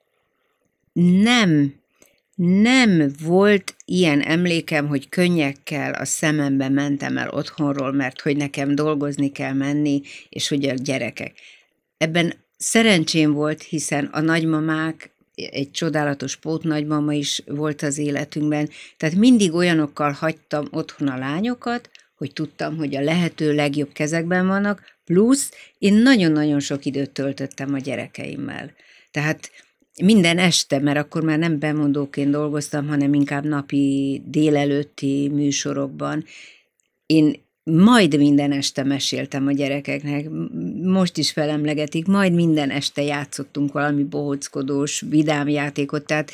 nem, nem volt ilyen emlékem, hogy könnyekkel a szemembe mentem el otthonról, mert hogy nekem dolgozni kell menni, és hogy a gyerekek. Ebben szerencsém volt, hiszen a nagymamák egy csodálatos pótnagymama is volt az életünkben, tehát mindig olyanokkal hagytam otthon a lányokat, hogy tudtam, hogy a lehető legjobb kezekben vannak, plusz én nagyon-nagyon sok időt töltöttem a gyerekeimmel. Tehát minden este, mert akkor már nem bemondóként dolgoztam, hanem inkább napi délelőtti műsorokban. Én majd minden este meséltem a gyerekeknek, most is felemlegetik, majd minden este játszottunk valami bohóckodós, vidám játékot, tehát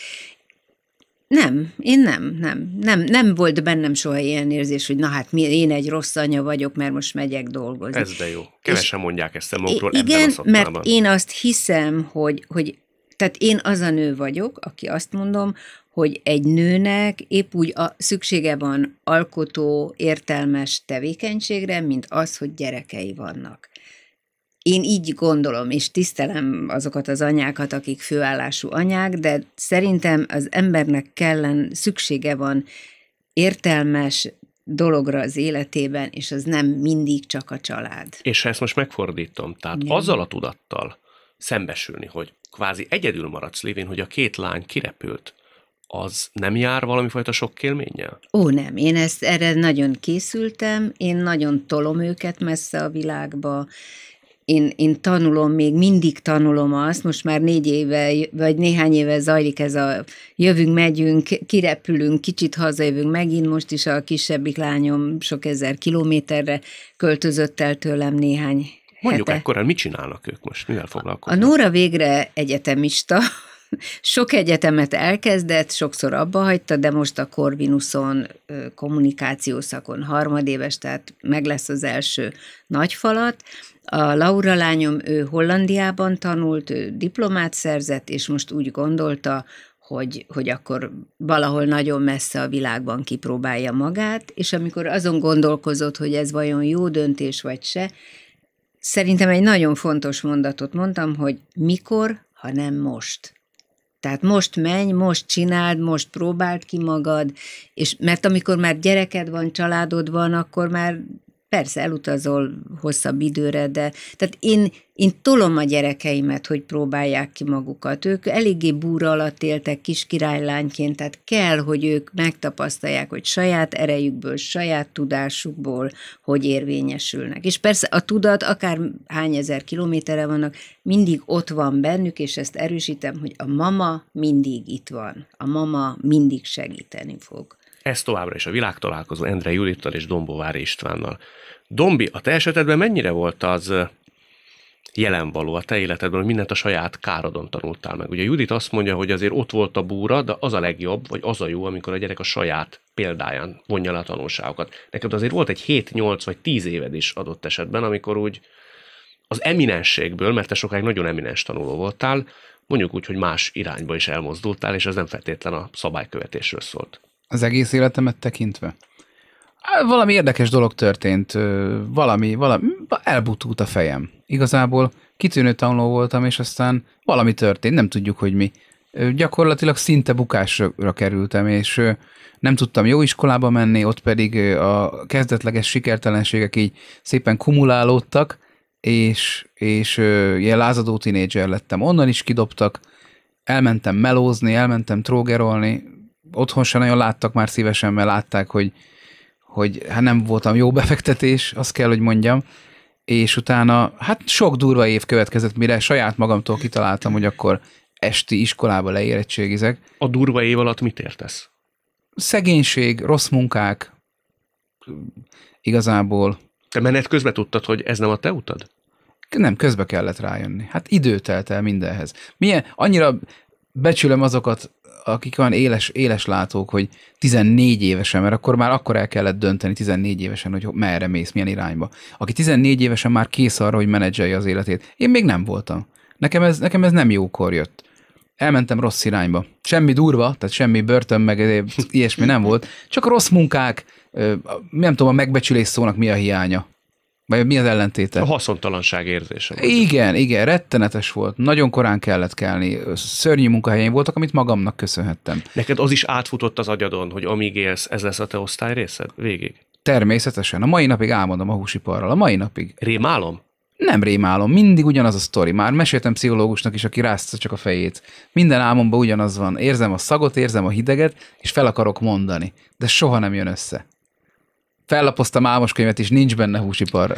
nem, én nem, nem, nem, nem volt bennem soha ilyen érzés, hogy na hát mi, én egy rossz anya vagyok, mert most megyek dolgozni. Ez de jó. Kevesen mondják ezt magukról igen, ebben a mert én azt hiszem, hogy, hogy tehát én az a nő vagyok, aki azt mondom, hogy egy nőnek épp úgy a szüksége van alkotó, értelmes tevékenységre, mint az, hogy gyerekei vannak. Én így gondolom, és tisztelem azokat az anyákat, akik főállású anyák, de szerintem az embernek kellen szüksége van értelmes dologra az életében, és az nem mindig csak a család. És ezt most megfordítom. Tehát nem. azzal a tudattal, szembesülni, hogy kvázi egyedül maradsz lévén, hogy a két lány kirepült, az nem jár valami fajta kélménnyel? Ó, nem. Én ezt erre nagyon készültem, én nagyon tolom őket messze a világba, én, én tanulom, még mindig tanulom azt, most már négy éve, vagy néhány éve zajlik ez a jövünk, megyünk, kirepülünk, kicsit hazajövünk megint, most is a kisebbik lányom sok ezer kilométerre költözött el tőlem néhány Mondjuk hete. ekkor, mit csinálnak ők most, mivel foglalkoznak? A Nóra végre egyetemista, <laughs> sok egyetemet elkezdett, sokszor abba hagyta, de most a Corvinuson kommunikációszakon harmadéves, tehát meg lesz az első nagy falat. A Laura lányom, ő Hollandiában tanult, ő diplomát szerzett, és most úgy gondolta, hogy, hogy akkor valahol nagyon messze a világban kipróbálja magát, és amikor azon gondolkozott, hogy ez vajon jó döntés vagy se, Szerintem egy nagyon fontos mondatot mondtam, hogy mikor, ha nem most. Tehát most menj, most csináld, most próbáld ki magad, és mert amikor már gyereked van, családod van, akkor már Persze, elutazol hosszabb időre, de tehát én, én tolom a gyerekeimet, hogy próbálják ki magukat. Ők eléggé búra alatt éltek kis királylányként, tehát kell, hogy ők megtapasztalják, hogy saját erejükből, saját tudásukból, hogy érvényesülnek. És persze a tudat, akár hány ezer kilométerre vannak, mindig ott van bennük, és ezt erősítem, hogy a mama mindig itt van. A mama mindig segíteni fog. Ez továbbra is a találkozó Endre Judittal és Dombovár Istvánnal. Dombi, a te esetedben mennyire volt az jelen való a te életedben, hogy mindent a saját károdon tanultál meg. Ugye Judit azt mondja, hogy azért ott volt a búra, de az a legjobb, vagy az a jó, amikor a gyerek a saját példáján vonja le a tanulságokat. Neked azért volt egy 7-8 vagy 10 éved is adott esetben, amikor úgy az eminenségből, mert te sokáig nagyon eminens tanuló voltál, mondjuk úgy, hogy más irányba is elmozdultál, és ez nem feltétlen a szabálykövetésről szólt az egész életemet tekintve? Valami érdekes dolog történt, valami, valami, elbutult a fejem. Igazából kitűnő tanuló voltam, és aztán valami történt, nem tudjuk, hogy mi. Gyakorlatilag szinte bukásra kerültem, és nem tudtam jó iskolába menni, ott pedig a kezdetleges sikertelenségek így szépen kumulálódtak, és, és ilyen lázadó tinédzser lettem. Onnan is kidobtak, elmentem melózni, elmentem trógerolni, otthon se nagyon láttak már szívesen, mert látták, hogy, hogy hát nem voltam jó befektetés, azt kell, hogy mondjam, és utána hát sok durva év következett, mire saját magamtól kitaláltam, hogy akkor esti iskolába leérettségizek. A durva év alatt mit értesz? Szegénység, rossz munkák, igazából. Te menet közben tudtad, hogy ez nem a te utad? Nem, közbe kellett rájönni. Hát idő telt el mindenhez. Milyen, annyira becsülöm azokat akik olyan éles, éles látók, hogy 14 évesen, mert akkor már akkor el kellett dönteni 14 évesen, hogy merre mész, milyen irányba. Aki 14 évesen már kész arra, hogy menedzselje az életét. Én még nem voltam. Nekem ez, nekem ez nem jókor jött. Elmentem rossz irányba. Semmi durva, tehát semmi börtön, meg ilyesmi nem volt, csak rossz munkák, nem tudom, a megbecsülés szónak mi a hiánya vagy mi az ellentéte? A haszontalanság érzése. Igen, igen, rettenetes volt. Nagyon korán kellett kelni. Szörnyű munkahelyeim voltak, amit magamnak köszönhettem. Neked az is átfutott az agyadon, hogy amíg élsz, ez lesz a te osztály részed végig? Természetesen. A mai napig álmodom a húsiparral. A mai napig. Rémálom? Nem rémálom, mindig ugyanaz a sztori. Már meséltem pszichológusnak is, aki rászta csak a fejét. Minden álmomban ugyanaz van. Érzem a szagot, érzem a hideget, és fel akarok mondani. De soha nem jön össze fellapoztam könyvet, és nincs benne húsipar. <laughs>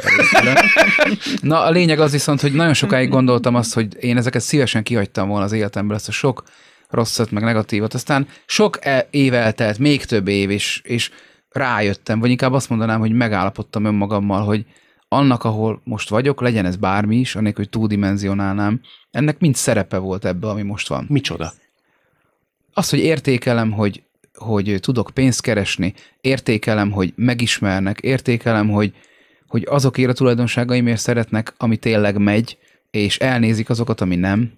Na, a lényeg az viszont, hogy nagyon sokáig gondoltam azt, hogy én ezeket szívesen kihagytam volna az életemből, ezt a sok rosszat, meg negatívat. Aztán sok e- év eltelt, még több év, és, és rájöttem, vagy inkább azt mondanám, hogy megállapodtam önmagammal, hogy annak, ahol most vagyok, legyen ez bármi is, annélkül, hogy túldimenzionálnám, ennek mind szerepe volt ebbe, ami most van. Micsoda? Az, hogy értékelem, hogy hogy tudok pénzt keresni, értékelem, hogy megismernek, értékelem, hogy, hogy azokért a tulajdonságaimért szeretnek, ami tényleg megy, és elnézik azokat, ami nem.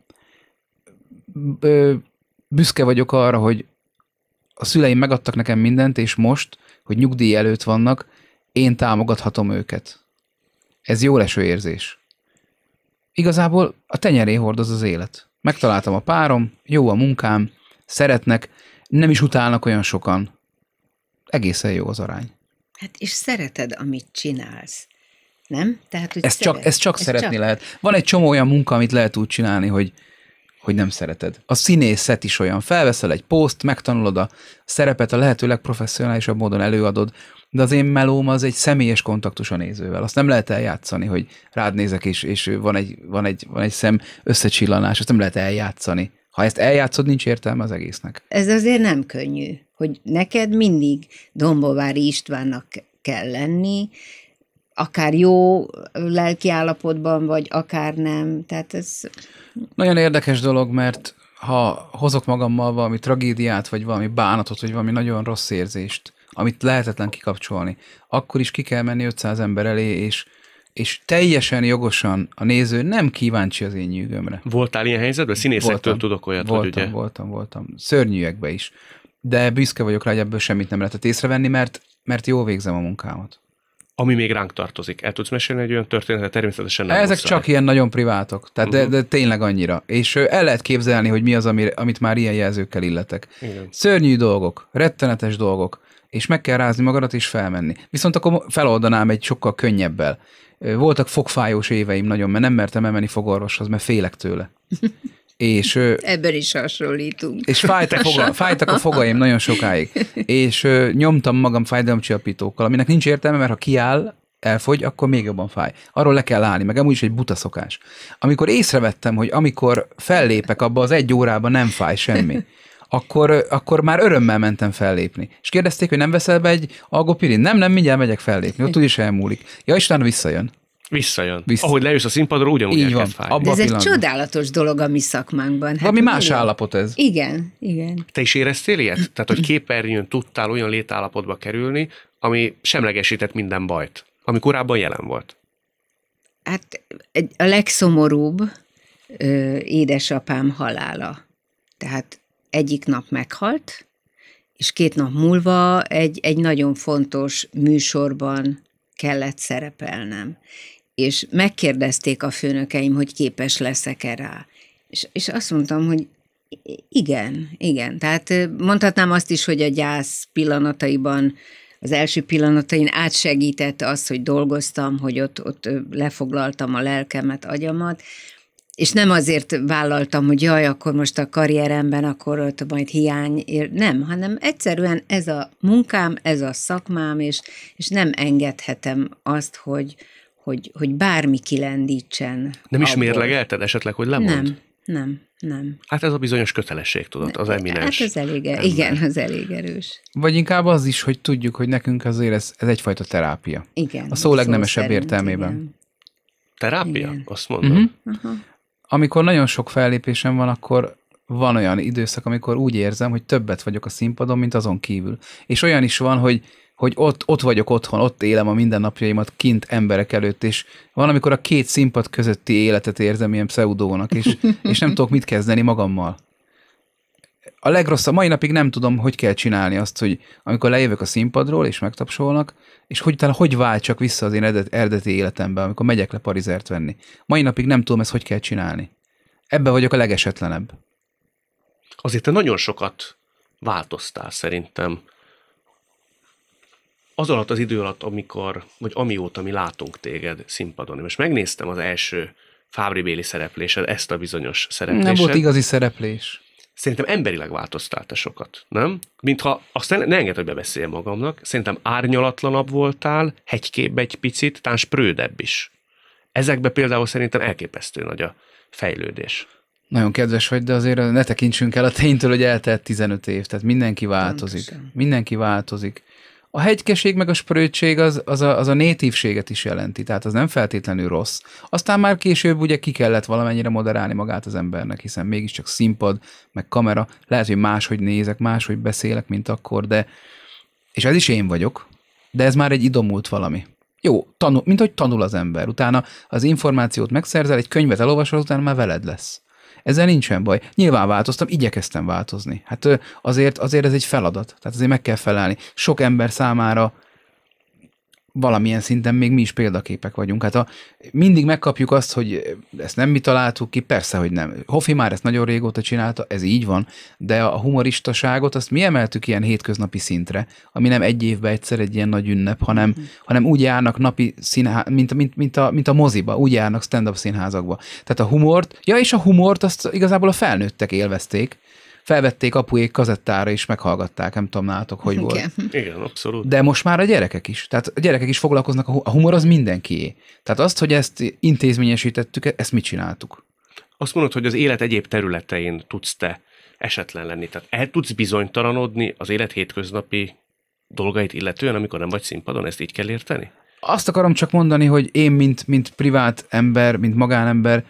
Büszke vagyok arra, hogy a szüleim megadtak nekem mindent, és most, hogy nyugdíj előtt vannak, én támogathatom őket. Ez jó leső érzés. Igazából a tenyeré hordoz az élet. Megtaláltam a párom, jó a munkám, szeretnek, nem is utálnak olyan sokan. Egészen jó az arány. Hát és szereted, amit csinálsz. Nem? Tehát, hogy ez, szeret. csak, ez csak ez szeretni csak... lehet. Van egy csomó olyan munka, amit lehet úgy csinálni, hogy, hogy nem szereted. A színészet is olyan. Felveszel egy poszt, megtanulod a szerepet, a lehető legprofessionálisabb módon előadod, de az én melóm az egy személyes kontaktus a nézővel. Azt nem lehet eljátszani, hogy rád nézek, és, és van, egy, van, egy, van egy szem összecsillanás, azt nem lehet eljátszani ha ezt eljátszod, nincs értelme az egésznek. Ez azért nem könnyű, hogy neked mindig Dombovári Istvánnak kell lenni, akár jó lelki állapotban, vagy akár nem. Tehát ez... Nagyon érdekes dolog, mert ha hozok magammal valami tragédiát, vagy valami bánatot, vagy valami nagyon rossz érzést, amit lehetetlen kikapcsolni, akkor is ki kell menni 500 ember elé, és és teljesen jogosan a néző nem kíváncsi az én nyűgömre. Voltál ilyen helyzetben? Színészektől voltam, tudok olyat, voltam, hogy ugye? Voltam, voltam. Szörnyűekbe is. De büszke vagyok rá, hogy ebből semmit nem lehetett észrevenni, mert, mert jól végzem a munkámat. Ami még ránk tartozik. El tudsz mesélni egy olyan történetet? Természetesen nem Ezek csak csak ilyen nagyon privátok. Tehát uh-huh. de, mhm. de tényleg annyira. És el lehet képzelni, hogy mi az, amit már ilyen jelzőkkel illetek. Igen. Szörnyű dolgok, rettenetes dolgok, és meg kell rázni magadat, és felmenni. Viszont akkor feloldanám egy sokkal könnyebbel. Voltak fogfájós éveim nagyon, mert nem mertem emelni fogorvoshoz, mert félek tőle. <laughs> És, Ebben is hasonlítunk. És fájtak, foga, fájtak a fogaim nagyon sokáig. És nyomtam magam fájdalomcsillapítókkal, aminek nincs értelme, mert ha kiáll, elfogy, akkor még jobban fáj. Arról le kell állni, meg amúgy is egy buta szokás. Amikor észrevettem, hogy amikor fellépek abba az egy órában nem fáj semmi, akkor, akkor már örömmel mentem fellépni. És kérdezték, hogy nem veszel be egy algopirin? Nem, nem, mindjárt megyek fellépni, ott úgyis elmúlik. Ja, Isten visszajön. Visszajön. Vissza. Ahogy leülsz a színpadról, ugyanúgy Így van. Fájni. De ez egy csodálatos dolog a mi szakmánkban. Hát Ami más igen. állapot ez. Igen, igen. Te is éreztél ilyet? Tehát, hogy képernyőn tudtál olyan létállapotba kerülni, ami semlegesített minden bajt, ami korábban jelen volt. Hát a legszomorúbb ö, édesapám halála. Tehát egyik nap meghalt, és két nap múlva egy, egy nagyon fontos műsorban kellett szerepelnem. És megkérdezték a főnökeim, hogy képes leszek-e rá. És, és azt mondtam, hogy igen, igen. Tehát mondhatnám azt is, hogy a gyász pillanataiban, az első pillanatain átsegített az, hogy dolgoztam, hogy ott, ott lefoglaltam a lelkemet, agyamat, és nem azért vállaltam, hogy jaj, akkor most a karrieremben akkor ott majd hiány ér. Nem, hanem egyszerűen ez a munkám, ez a szakmám, és, és nem engedhetem azt, hogy, hogy, hogy bármi kilendítsen. Nem abból. is mérlegelted esetleg, hogy lemond? Nem, nem, nem. Hát ez a bizonyos kötelesség, tudod, az eminens. Hát ez elég, e- ember. igen, az elég erős. Vagy inkább az is, hogy tudjuk, hogy nekünk azért ez, ez egyfajta terápia. Igen. A szó legnemesebb szó értelmében. Igen. Terápia? Igen. Azt mondom. Uh-huh. Aha amikor nagyon sok fellépésem van, akkor van olyan időszak, amikor úgy érzem, hogy többet vagyok a színpadon, mint azon kívül. És olyan is van, hogy hogy ott, ott vagyok otthon, ott élem a mindennapjaimat kint emberek előtt, és van, amikor a két színpad közötti életet érzem ilyen pseudónak, és, és nem tudok mit kezdeni magammal a legrosszabb, mai napig nem tudom, hogy kell csinálni azt, hogy amikor lejövök a színpadról, és megtapsolnak, és hogy utána hogy váltsak vissza az én eredeti életembe, amikor megyek le parizert venni. Mai napig nem tudom ezt, hogy kell csinálni. Ebben vagyok a legesetlenebb. Azért te nagyon sokat változtál szerintem az alatt az idő alatt, amikor, vagy amióta mi látunk téged színpadon. Most megnéztem az első Fábri Béli szereplésed, ezt a bizonyos szereplést. Nem volt igazi szereplés szerintem emberileg változtálta sokat, nem? Mintha azt ne, ne enged, hogy bebeszél magamnak, szerintem árnyalatlanabb voltál, hegykébb egy picit, tán sprődebb is. Ezekbe például szerintem elképesztő nagy a fejlődés. Nagyon kedves vagy, de azért ne tekintsünk el a ténytől, hogy eltelt 15 év, tehát mindenki változik. Mindenki változik. A hegykeség meg a sprőtség az, az, a, az a nétívséget is jelenti, tehát az nem feltétlenül rossz. Aztán már később ugye ki kellett valamennyire moderálni magát az embernek, hiszen mégiscsak színpad, meg kamera, lehet, hogy máshogy nézek, máshogy beszélek, mint akkor, de és ez is én vagyok, de ez már egy idomult valami. Jó, tanul, mint hogy tanul az ember. Utána az információt megszerzel, egy könyvet elolvasol, utána már veled lesz. Ezzel nincsen baj. Nyilván változtam, igyekeztem változni. Hát azért, azért ez egy feladat, tehát azért meg kell felelni. Sok ember számára valamilyen szinten még mi is példaképek vagyunk. Hát a, mindig megkapjuk azt, hogy ezt nem mi találtuk ki, persze, hogy nem. Hofi már ezt nagyon régóta csinálta, ez így van, de a humoristaságot azt mi emeltük ilyen hétköznapi szintre, ami nem egy évben egyszer egy ilyen nagy ünnep, hanem, mm. hanem úgy járnak napi színház, mint, mint, mint, a, mint a moziba, úgy járnak stand-up színházakba. Tehát a humort, ja és a humort azt igazából a felnőttek élvezték, felvették apuék kazettára is, meghallgatták, nem tudom nálatok, hogy Igen. volt. Igen, abszolút. De most már a gyerekek is, tehát a gyerekek is foglalkoznak, a humor az mindenkié. Tehát azt, hogy ezt intézményesítettük, ezt mit csináltuk? Azt mondod, hogy az élet egyéb területein tudsz te esetlen lenni. Tehát el tudsz bizonytalanodni az élet hétköznapi dolgait illetően, amikor nem vagy színpadon, ezt így kell érteni? Azt akarom csak mondani, hogy én, mint, mint privát ember, mint magánember,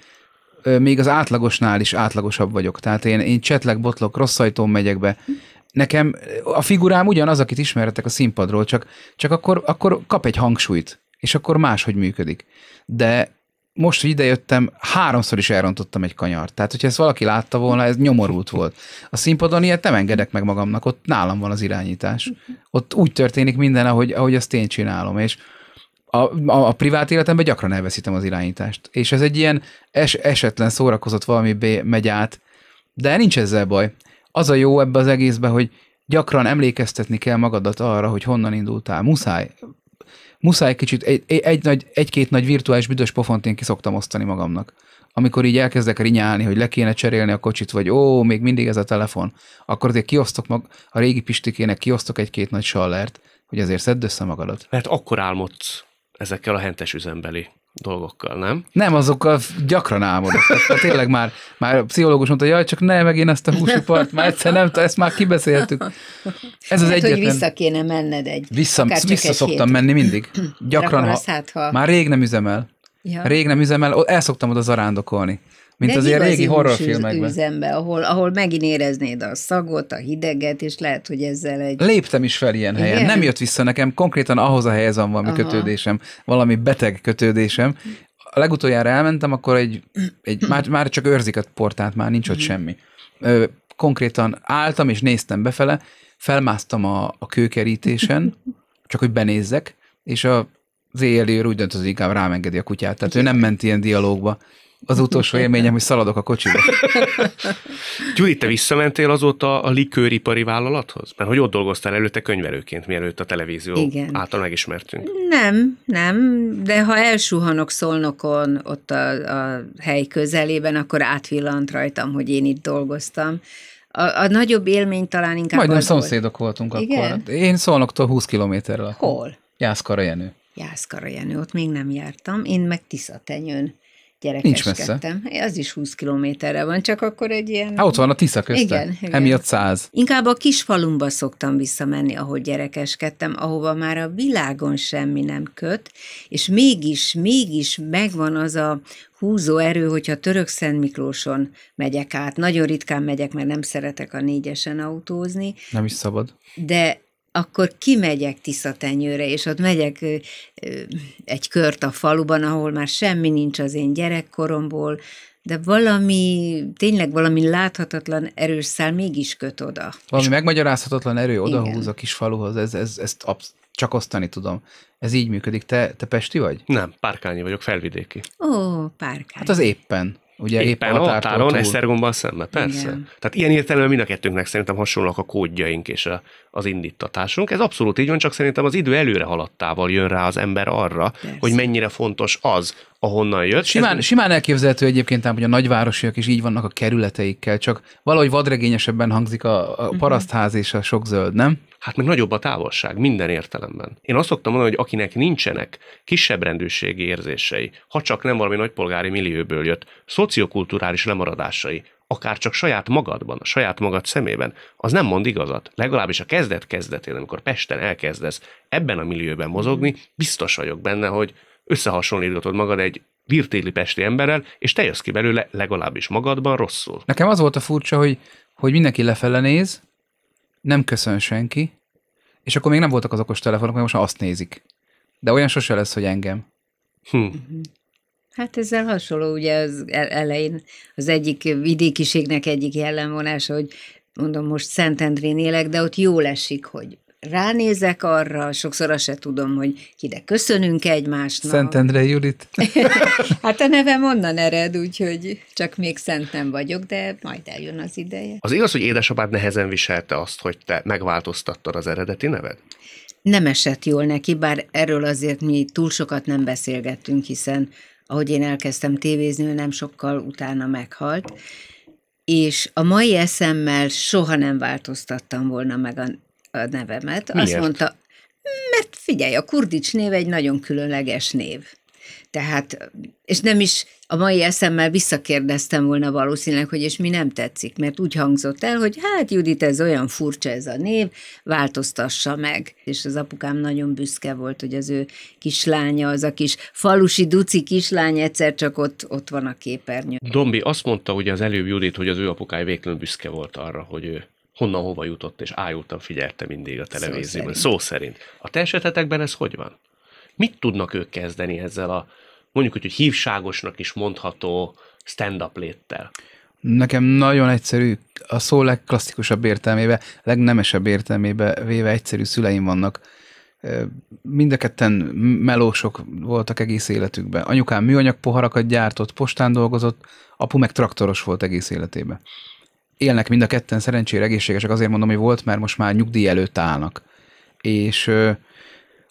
még az átlagosnál is átlagosabb vagyok. Tehát én, én csetlek, botlok, rossz ajtón megyek be. Nekem a figurám ugyanaz, akit ismertek a színpadról, csak, csak akkor, akkor kap egy hangsúlyt, és akkor máshogy működik. De most, hogy idejöttem, háromszor is elrontottam egy kanyart. Tehát, hogyha ezt valaki látta volna, ez nyomorult volt. A színpadon ilyet nem engedek meg magamnak, ott nálam van az irányítás. Ott úgy történik minden, ahogy, ahogy azt én csinálom. És a, a, a privát életemben gyakran elveszítem az irányítást. És ez egy ilyen es, esetlen szórakozott be megy át, de nincs ezzel baj. Az a jó ebbe az egészben, hogy gyakran emlékeztetni kell magadat arra, hogy honnan indultál. Muszáj. Muszáj kicsit, egy, egy egy, egy-két nagy virtuális büdös pofont én ki szoktam osztani magamnak. Amikor így elkezdek rinyálni, hogy le kéne cserélni a kocsit, vagy ó, még mindig ez a telefon, akkor azért kiosztok mag, a régi pistikének kiosztok egy-két nagy sallert, hogy azért szedd össze magadat. Mert akkor álmodsz ezekkel a hentes üzembeli dolgokkal, nem? Nem, azokkal gyakran álmodok. Tehát tényleg már, már a pszichológus mondta, jaj, csak ne, megint ezt a húsipart, már egyszer nem, ezt már kibeszéltük. Ez az hát, egyetlen... hogy vissza kéne menned egy... Vissza, vissza egy szoktam hét. menni mindig. Gyakran, ha, hát, ha... Már rég nem üzemel. Ja. Rég nem üzemel, el szoktam oda zarándokolni. Mint De az ilyen régi horrorfilmekben. üzembe, ahol, ahol megint éreznéd a szagot, a hideget, és lehet, hogy ezzel egy... Léptem is fel ilyen helyen. Igen? Nem jött vissza nekem, konkrétan ahhoz a helyhez van valami Aha. kötődésem, valami beteg kötődésem. A legutoljára elmentem, akkor egy, egy már, már csak őrzik a portát, már nincs ott mhm. semmi. Ö, konkrétan álltam és néztem befele, felmásztam a, a kőkerítésen, <laughs> csak hogy benézzek, és a az éjjelőr úgy dönt, hogy inkább rámengedi a kutyát. Tehát ő nem ment ilyen dialógba az utolsó élményem, hogy szaladok a kocsiba. Gyuri, te visszamentél azóta a likőripari vállalathoz? Mert hogy ott dolgoztál előtte könyvelőként, mielőtt a televízió Igen. által megismertünk. Nem, nem, de ha elsuhanok Szolnokon, ott a, a hely közelében, akkor átvillant rajtam, hogy én itt dolgoztam. A, a nagyobb élmény talán inkább Majdnem szomszédok volt. voltunk Igen? akkor. Én Szolnoktól 20 kilométerrel. Hol? Jászkara Jenő. Jászkara Jenő, ott még nem jártam, én meg Tiszatenyőn gyerekeskedtem. Az is 20 kilométerre van, csak akkor egy ilyen... Há, ott van a Tisza közte. Igen, igen. Emiatt száz. Inkább a kis falumba szoktam visszamenni, ahol gyerekeskedtem, ahova már a világon semmi nem köt, és mégis, mégis megvan az a húzó erő, hogyha török Szent Miklóson megyek át. Nagyon ritkán megyek, mert nem szeretek a négyesen autózni. Nem is szabad. De akkor kimegyek Tiszatenyőre, és ott megyek egy kört a faluban, ahol már semmi nincs az én gyerekkoromból, de valami, tényleg valami láthatatlan erős szál mégis köt oda. Valami és megmagyarázhatatlan erő odahúz a kis faluhoz, ez, ez, ezt absz- csak osztani tudom. Ez így működik. Te, te Pesti vagy? Nem, Párkányi vagyok, felvidéki. Ó, Párkányi. Hát az éppen. Ugye éppen, a határon, Esztergomban szemben, persze. Igen. Tehát ilyen értelemben mind a kettőnknek szerintem hasonlóak a kódjaink és a, az indítatásunk. Ez abszolút így van, csak szerintem az idő előre haladtával jön rá az ember arra, persze. hogy mennyire fontos az, ahonnan jött. Simán, ez... simán elképzelhető egyébként, ám, hogy a nagyvárosiak is így vannak a kerületeikkel, csak valahogy vadregényesebben hangzik a, a mhm. parasztház és a sok zöld, nem? hát meg nagyobb a távolság minden értelemben. Én azt szoktam mondani, hogy akinek nincsenek kisebb rendőrségi érzései, ha csak nem valami nagypolgári millióből jött, szociokulturális lemaradásai, akár csak saját magadban, saját magad szemében, az nem mond igazat. Legalábbis a kezdet kezdetén, amikor Pesten elkezdesz ebben a millióben mozogni, biztos vagyok benne, hogy összehasonlítgatod magad egy virtéli pesti emberrel, és te jössz ki belőle legalábbis magadban rosszul. Nekem az volt a furcsa, hogy, hogy mindenki lefele néz, nem köszön senki, és akkor még nem voltak az okos telefonok, mert most azt nézik. De olyan sose lesz, hogy engem. Hm. Hát ezzel hasonló, ugye az elején az egyik vidékiségnek egyik jellemvonása, hogy mondom, most Szentendrén élek, de ott jól esik, hogy ránézek arra, sokszor azt se tudom, hogy ide köszönünk egymásnak. Szentendre Judit. <laughs> hát a nevem onnan ered, úgyhogy csak még szent nem vagyok, de majd eljön az ideje. Az igaz, hogy édesapád nehezen viselte azt, hogy te megváltoztattad az eredeti neved? Nem esett jól neki, bár erről azért mi túl sokat nem beszélgettünk, hiszen ahogy én elkezdtem tévézni, ő nem sokkal utána meghalt, és a mai eszemmel soha nem változtattam volna meg a a nevemet. Miért? Azt mondta, mert figyelj, a Kurdics név egy nagyon különleges név. Tehát, és nem is a mai eszemmel visszakérdeztem volna valószínűleg, hogy és mi nem tetszik, mert úgy hangzott el, hogy hát Judit, ez olyan furcsa ez a név, változtassa meg. És az apukám nagyon büszke volt, hogy az ő kislánya, az a kis falusi duci kislány egyszer csak ott, ott van a képernyő. Dombi azt mondta ugye az előbb Judit, hogy az ő apukája végtelenül büszke volt arra, hogy ő honnan hova jutott, és ájultan figyelte mindig a televízióban. Szó szerint. Szó szerint. A te esetetekben ez hogy van? Mit tudnak ők kezdeni ezzel a, mondjuk úgy, hogy hívságosnak is mondható stand-up léttel? Nekem nagyon egyszerű, a szó legklasszikusabb értelmébe, legnemesebb értelmébe véve egyszerű szüleim vannak. Mind a ketten melósok voltak egész életükben. Anyukám műanyag poharakat gyártott, postán dolgozott, apu meg traktoros volt egész életében élnek mind a ketten szerencsére egészségesek, azért mondom, hogy volt, mert most már nyugdíj előtt állnak. És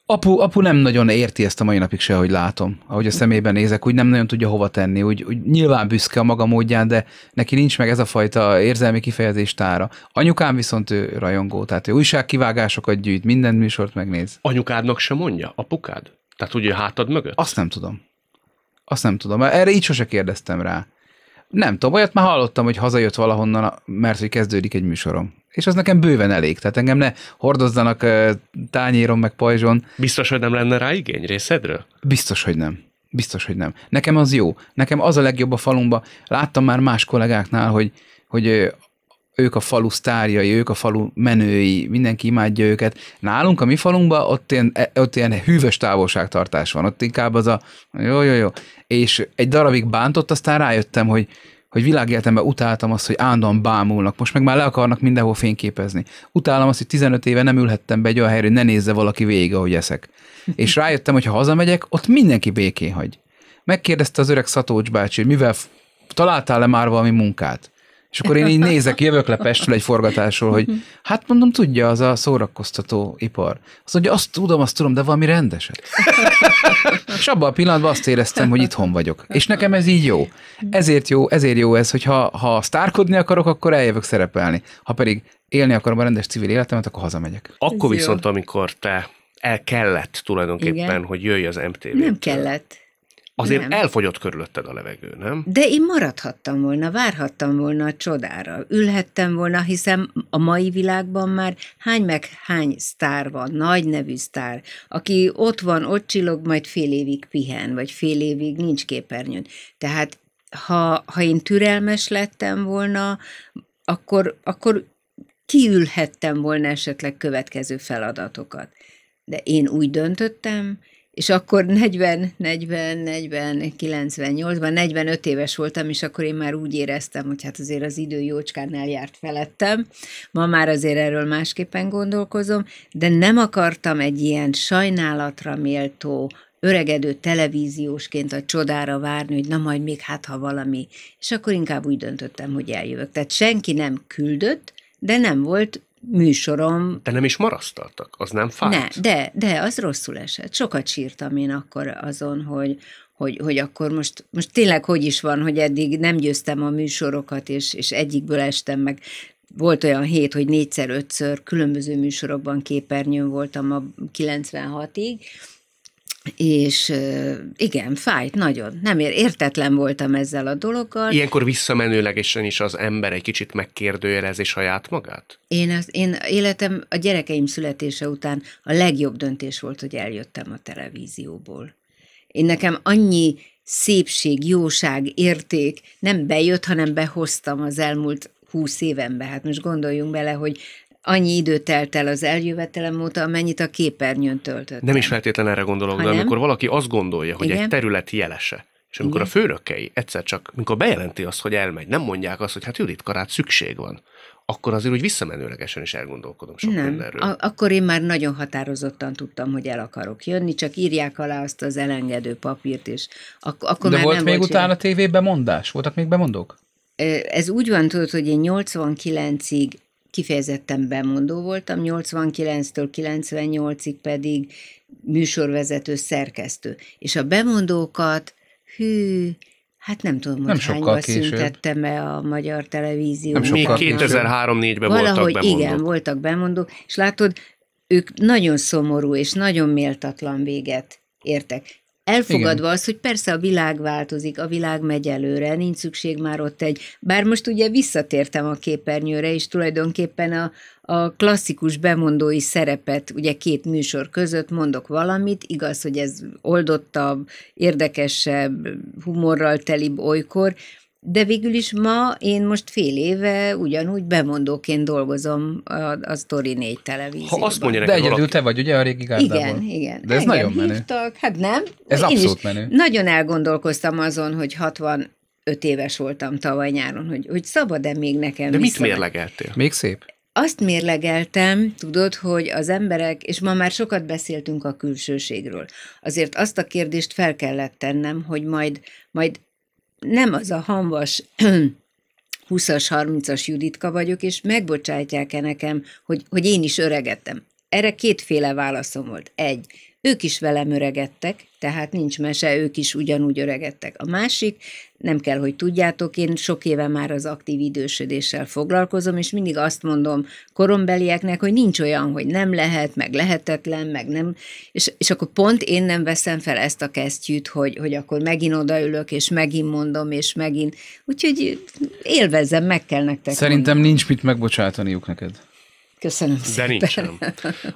apu, apu nem nagyon érti ezt a mai napig se, hogy látom. Ahogy a szemében nézek, úgy nem nagyon tudja hova tenni, úgy, úgy nyilván büszke a maga módján, de neki nincs meg ez a fajta érzelmi kifejezéstára. Anyukám viszont ő rajongó, tehát ő újságkivágásokat gyűjt, minden műsort megnéz. Anyukádnak sem mondja? Apukád? Tehát ugye hátad mögött? Azt nem tudom. Azt nem tudom. Erre így sose kérdeztem rá. Nem tudom, olyat már hallottam, hogy hazajött valahonnan, mert hogy kezdődik egy műsorom. És az nekem bőven elég, tehát engem ne hordozzanak tányéron meg pajzson. Biztos, hogy nem lenne rá igény részedről? Biztos, hogy nem. Biztos, hogy nem. Nekem az jó. Nekem az a legjobb a falumba. Láttam már más kollégáknál, hogy, hogy ők a falu sztárjai, ők a falu menői, mindenki imádja őket. Nálunk, a mi falunkban ott ilyen, e, ott ilyen hűvös távolságtartás van, ott inkább az a jó, jó, jó. És egy darabig bántott, aztán rájöttem, hogy hogy világéletemben utáltam azt, hogy állandóan bámulnak, most meg már le akarnak mindenhol fényképezni. Utálom azt, hogy 15 éve nem ülhettem be egy olyan helyre, hogy ne nézze valaki végig, ahogy eszek. És rájöttem, hogy ha hazamegyek, ott mindenki békén hagy. Megkérdezte az öreg Szatócs bácsi, hogy mivel találtál-e már valami munkát? És akkor én így nézek, jövök le Pestről egy forgatásról, hogy hát mondom, tudja, az a szórakoztató ipar. Azt mondja, azt tudom, azt tudom, de valami rendeset. <laughs> És abban a pillanatban azt éreztem, hogy itthon vagyok. És nekem ez így jó. Ezért jó, ezért jó ez, hogy ha, ha sztárkodni akarok, akkor eljövök szerepelni. Ha pedig élni akarom a rendes civil életemet, akkor hazamegyek. Akkor ez viszont, jó. amikor te el kellett tulajdonképpen, Igen. hogy jöjj az MTV. Nem kellett. Azért nem. elfogyott körülötted a levegő, nem? De én maradhattam volna, várhattam volna a csodára, ülhettem volna, hiszen a mai világban már hány meg hány sztár van, nagy nevű sztár, aki ott van, ott csillog, majd fél évig pihen, vagy fél évig nincs képernyőn. Tehát ha, ha én türelmes lettem volna, akkor, akkor kiülhettem volna esetleg következő feladatokat. De én úgy döntöttem, és akkor 40, 40, 40, 98-ban, 45 éves voltam, és akkor én már úgy éreztem, hogy hát azért az idő jócskánál járt felettem. Ma már azért erről másképpen gondolkozom, de nem akartam egy ilyen sajnálatra méltó, öregedő televíziósként a csodára várni, hogy na majd még hát ha valami. És akkor inkább úgy döntöttem, hogy eljövök. Tehát senki nem küldött, de nem volt műsorom. De nem is marasztaltak? Az nem fájt? Ne, de, de, az rosszul esett. Sokat sírtam én akkor azon, hogy, hogy, hogy akkor most, most tényleg hogy is van, hogy eddig nem győztem a műsorokat, és, és egyikből estem meg. Volt olyan hét, hogy négyszer-ötször különböző műsorokban képernyőn voltam a 96-ig, és igen, fájt nagyon. Nem ér, értetlen voltam ezzel a dologgal. Ilyenkor visszamenőlegesen is az ember egy kicsit megkérdőjelezi saját magát? Én, az, én életem a gyerekeim születése után a legjobb döntés volt, hogy eljöttem a televízióból. Én nekem annyi szépség, jóság, érték nem bejött, hanem behoztam az elmúlt húsz évenbe. Hát most gondoljunk bele, hogy annyi idő telt el az eljövetelem óta, amennyit a képernyőn töltött. Nem is feltétlenül erre gondolok, ha de nem? amikor valaki azt gondolja, hogy Igen? egy terület jelese, és amikor Igen. a főnökei egyszer csak, mikor bejelenti azt, hogy elmegy, nem mondják azt, hogy hát Judit szükség van, akkor azért úgy visszamenőlegesen is elgondolkodom sok nem, mindenről. A- akkor én már nagyon határozottan tudtam, hogy el akarok jönni, csak írják alá azt az elengedő papírt, és ak- akkor De már volt nem még volt utána a tévében mondás? Voltak még bemondók? Ez úgy van, tudod, hogy én 89-ig kifejezetten bemondó voltam, 89-től 98-ig pedig műsorvezető, szerkesztő. És a bemondókat, hű, Hát nem tudom, hogy nem hányba szüntettem -e a magyar televízió. Nem sokkal Még 2003-4-ben voltak bemondók. igen, voltak bemondók, és látod, ők nagyon szomorú és nagyon méltatlan véget értek. Elfogadva Igen. az, hogy persze a világ változik, a világ megy előre, nincs szükség már ott egy. Bár most ugye visszatértem a képernyőre, és tulajdonképpen a, a klasszikus bemondói szerepet, ugye két műsor között mondok valamit, igaz, hogy ez oldottabb, érdekesebb, humorral telibb olykor, de végül is ma én most fél éve ugyanúgy bemondóként dolgozom a, a Story 4 televízióban. Ha azt mondja De egyedül te vagy, ugye, a régi gárdából. Igen, igen. De ez Engem nagyon menő. Hívtak, hát nem. Ez én abszolút menő. Nagyon elgondolkoztam azon, hogy 65 öt éves voltam tavaly nyáron, hogy, hogy szabad-e még nekem De mit mérlegeltél? Még szép azt mérlegeltem, tudod, hogy az emberek, és ma már sokat beszéltünk a külsőségről, azért azt a kérdést fel kellett tennem, hogy majd, majd nem az a hamvas 20-as, <clears throat> 30-as Juditka vagyok, és megbocsátják-e nekem, hogy, hogy én is öregedtem? Erre kétféle válaszom volt. Egy, ők is velem öregedtek, tehát nincs mese, ők is ugyanúgy öregedtek. A másik, nem kell, hogy tudjátok, én sok éve már az aktív idősödéssel foglalkozom, és mindig azt mondom korombelieknek, hogy nincs olyan, hogy nem lehet, meg lehetetlen, meg nem, és, és akkor pont én nem veszem fel ezt a kesztyűt, hogy, hogy akkor megint odaülök, és megint mondom, és megint, úgyhogy élvezzem, meg kell nektek Szerintem mondani. nincs mit megbocsátaniuk neked. Köszönöm szépen. De nincsen.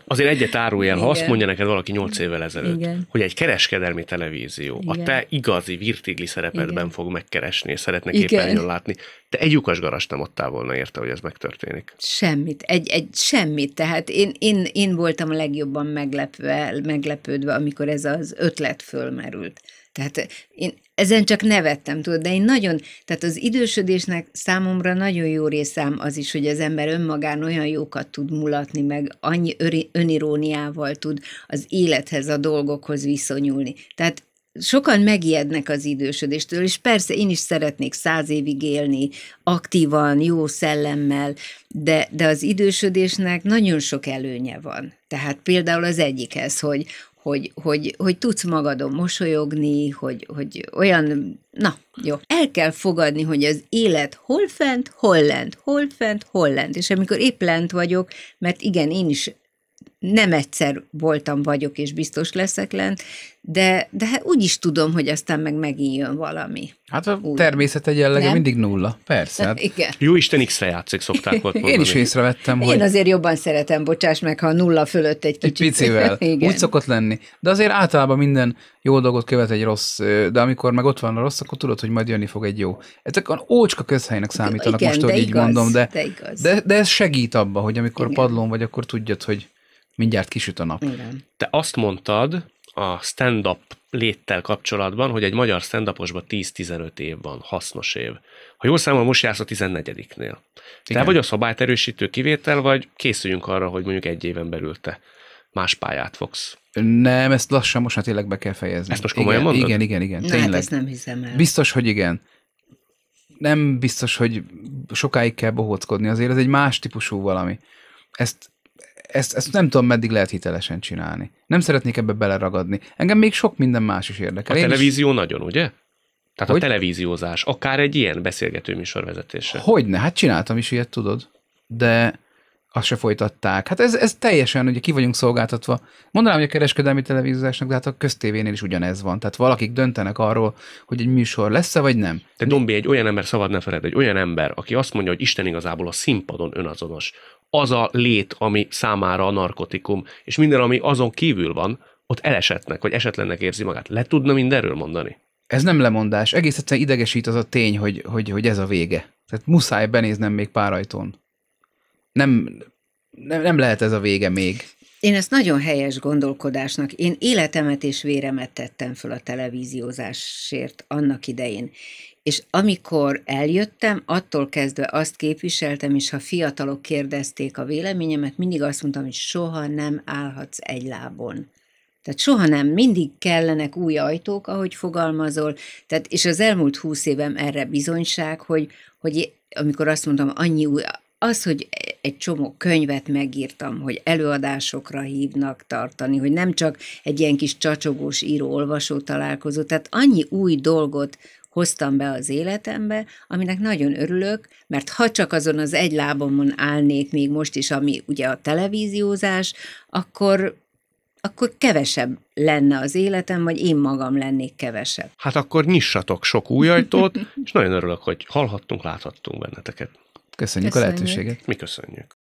Azért egyet árulj el, ha azt mondja neked valaki 8 évvel ezelőtt, Igen. hogy egy kereskedelmi televízió Igen. a te igazi virtigli szerepedben Igen. fog megkeresni, és szeretne képernyőn látni. Te egy lyukas garast nem adtál volna érte, hogy ez megtörténik. Semmit, egy, egy semmit. Tehát én, én, én voltam a legjobban meglepve, meglepődve, amikor ez az ötlet fölmerült. Tehát eh, én ezen csak nevettem, tudod, de én nagyon, tehát az idősödésnek számomra nagyon jó részám az is, hogy az ember önmagán olyan jókat tud mulatni, meg annyi öniróniával tud az élethez, a dolgokhoz viszonyulni. Tehát sokan megijednek az idősödéstől, és persze én is szeretnék száz évig élni, aktívan, jó szellemmel, de, de az idősödésnek nagyon sok előnye van. Tehát például az egyik ez, hogy, hogy, hogy, hogy tudsz magadon mosolyogni, hogy, hogy olyan, na, jó. El kell fogadni, hogy az élet hol fent, hol lent, hol fent, hol lent. És amikor épp lent vagyok, mert igen, én is nem egyszer voltam, vagyok, és biztos leszek lent, de, de hát úgy is tudom, hogy aztán meg megint jön valami. Hát a úgy. természet egyenlege mindig nulla, persze. Hát. Igen. Jó Isten X-re játszik, szokták volt mondani. <laughs> Én is észrevettem, hogy... Én azért jobban szeretem, bocsáss meg, ha nulla fölött egy kicsit. Egy picivel. <laughs> Igen. Úgy szokott lenni. De azért általában minden jó dolgot követ egy rossz, de amikor meg ott van a rossz, akkor tudod, hogy majd jönni fog egy jó. Ezek a ócska közhelynek számítanak, Igen, most, hogy így igaz, mondom, de, de, igaz. de, de ez segít abba, hogy amikor Igen. padlón vagy, akkor tudjad, hogy Mindjárt kisüt a nap. Igen. Te azt mondtad a stand-up léttel kapcsolatban, hogy egy magyar stand 10-15 év van, hasznos év. Ha jól számol, most jársz a 14-nél. Te vagy a szabályt erősítő kivétel, vagy készüljünk arra, hogy mondjuk egy éven belül te más pályát fogsz nem, ezt lassan most már tényleg be kell fejezni. Ezt most komolyan igen, mondod? Igen, igen, igen, Na, hát tényleg. Hát ezt nem hiszem el. Biztos, hogy igen. Nem biztos, hogy sokáig kell bohóckodni, azért ez egy más típusú valami. Ezt ezt, ezt nem tudom, meddig lehet hitelesen csinálni. Nem szeretnék ebbe beleragadni. Engem még sok minden más is érdekel. A televízió is... nagyon, ugye? Tehát hogy? a televíziózás, akár egy ilyen beszélgető műsorvezetése. Hogyne, hát csináltam is ilyet, tudod. De azt se folytatták. Hát ez, ez teljesen, ugye ki vagyunk szolgáltatva. Mondanám, hogy a kereskedelmi televíziózásnak, de hát a köztévénél is ugyanez van. Tehát valakik döntenek arról, hogy egy műsor lesz-e vagy nem. De Dombi, egy olyan ember, szabad ne feled, egy olyan ember, aki azt mondja, hogy Isten igazából a színpadon önazonos az a lét, ami számára a narkotikum, és minden, ami azon kívül van, ott elesetnek, vagy esetlennek érzi magát. Le tudna mindenről mondani? Ez nem lemondás. Egész egyszerűen idegesít az a tény, hogy, hogy, hogy ez a vége. Tehát muszáj benéznem még pár ajtón. Nem, nem, nem lehet ez a vége még. Én ezt nagyon helyes gondolkodásnak, én életemet és véremet tettem föl a televíziózásért annak idején és amikor eljöttem, attól kezdve azt képviseltem, és ha fiatalok kérdezték a véleményemet, mindig azt mondtam, hogy soha nem állhatsz egy lábon. Tehát soha nem, mindig kellenek új ajtók, ahogy fogalmazol, tehát, és az elmúlt húsz évem erre bizonyság, hogy, hogy amikor azt mondtam, annyi új, az, hogy egy csomó könyvet megírtam, hogy előadásokra hívnak tartani, hogy nem csak egy ilyen kis csacsogós író-olvasó találkozó, tehát annyi új dolgot hoztam be az életembe, aminek nagyon örülök, mert ha csak azon az egy lábomon állnék még most is, ami ugye a televíziózás, akkor akkor kevesebb lenne az életem, vagy én magam lennék kevesebb. Hát akkor nyissatok sok új ajtót, és nagyon örülök, hogy hallhattunk, láthattunk benneteket. Köszönjük, köszönjük. a lehetőséget. Mi köszönjük.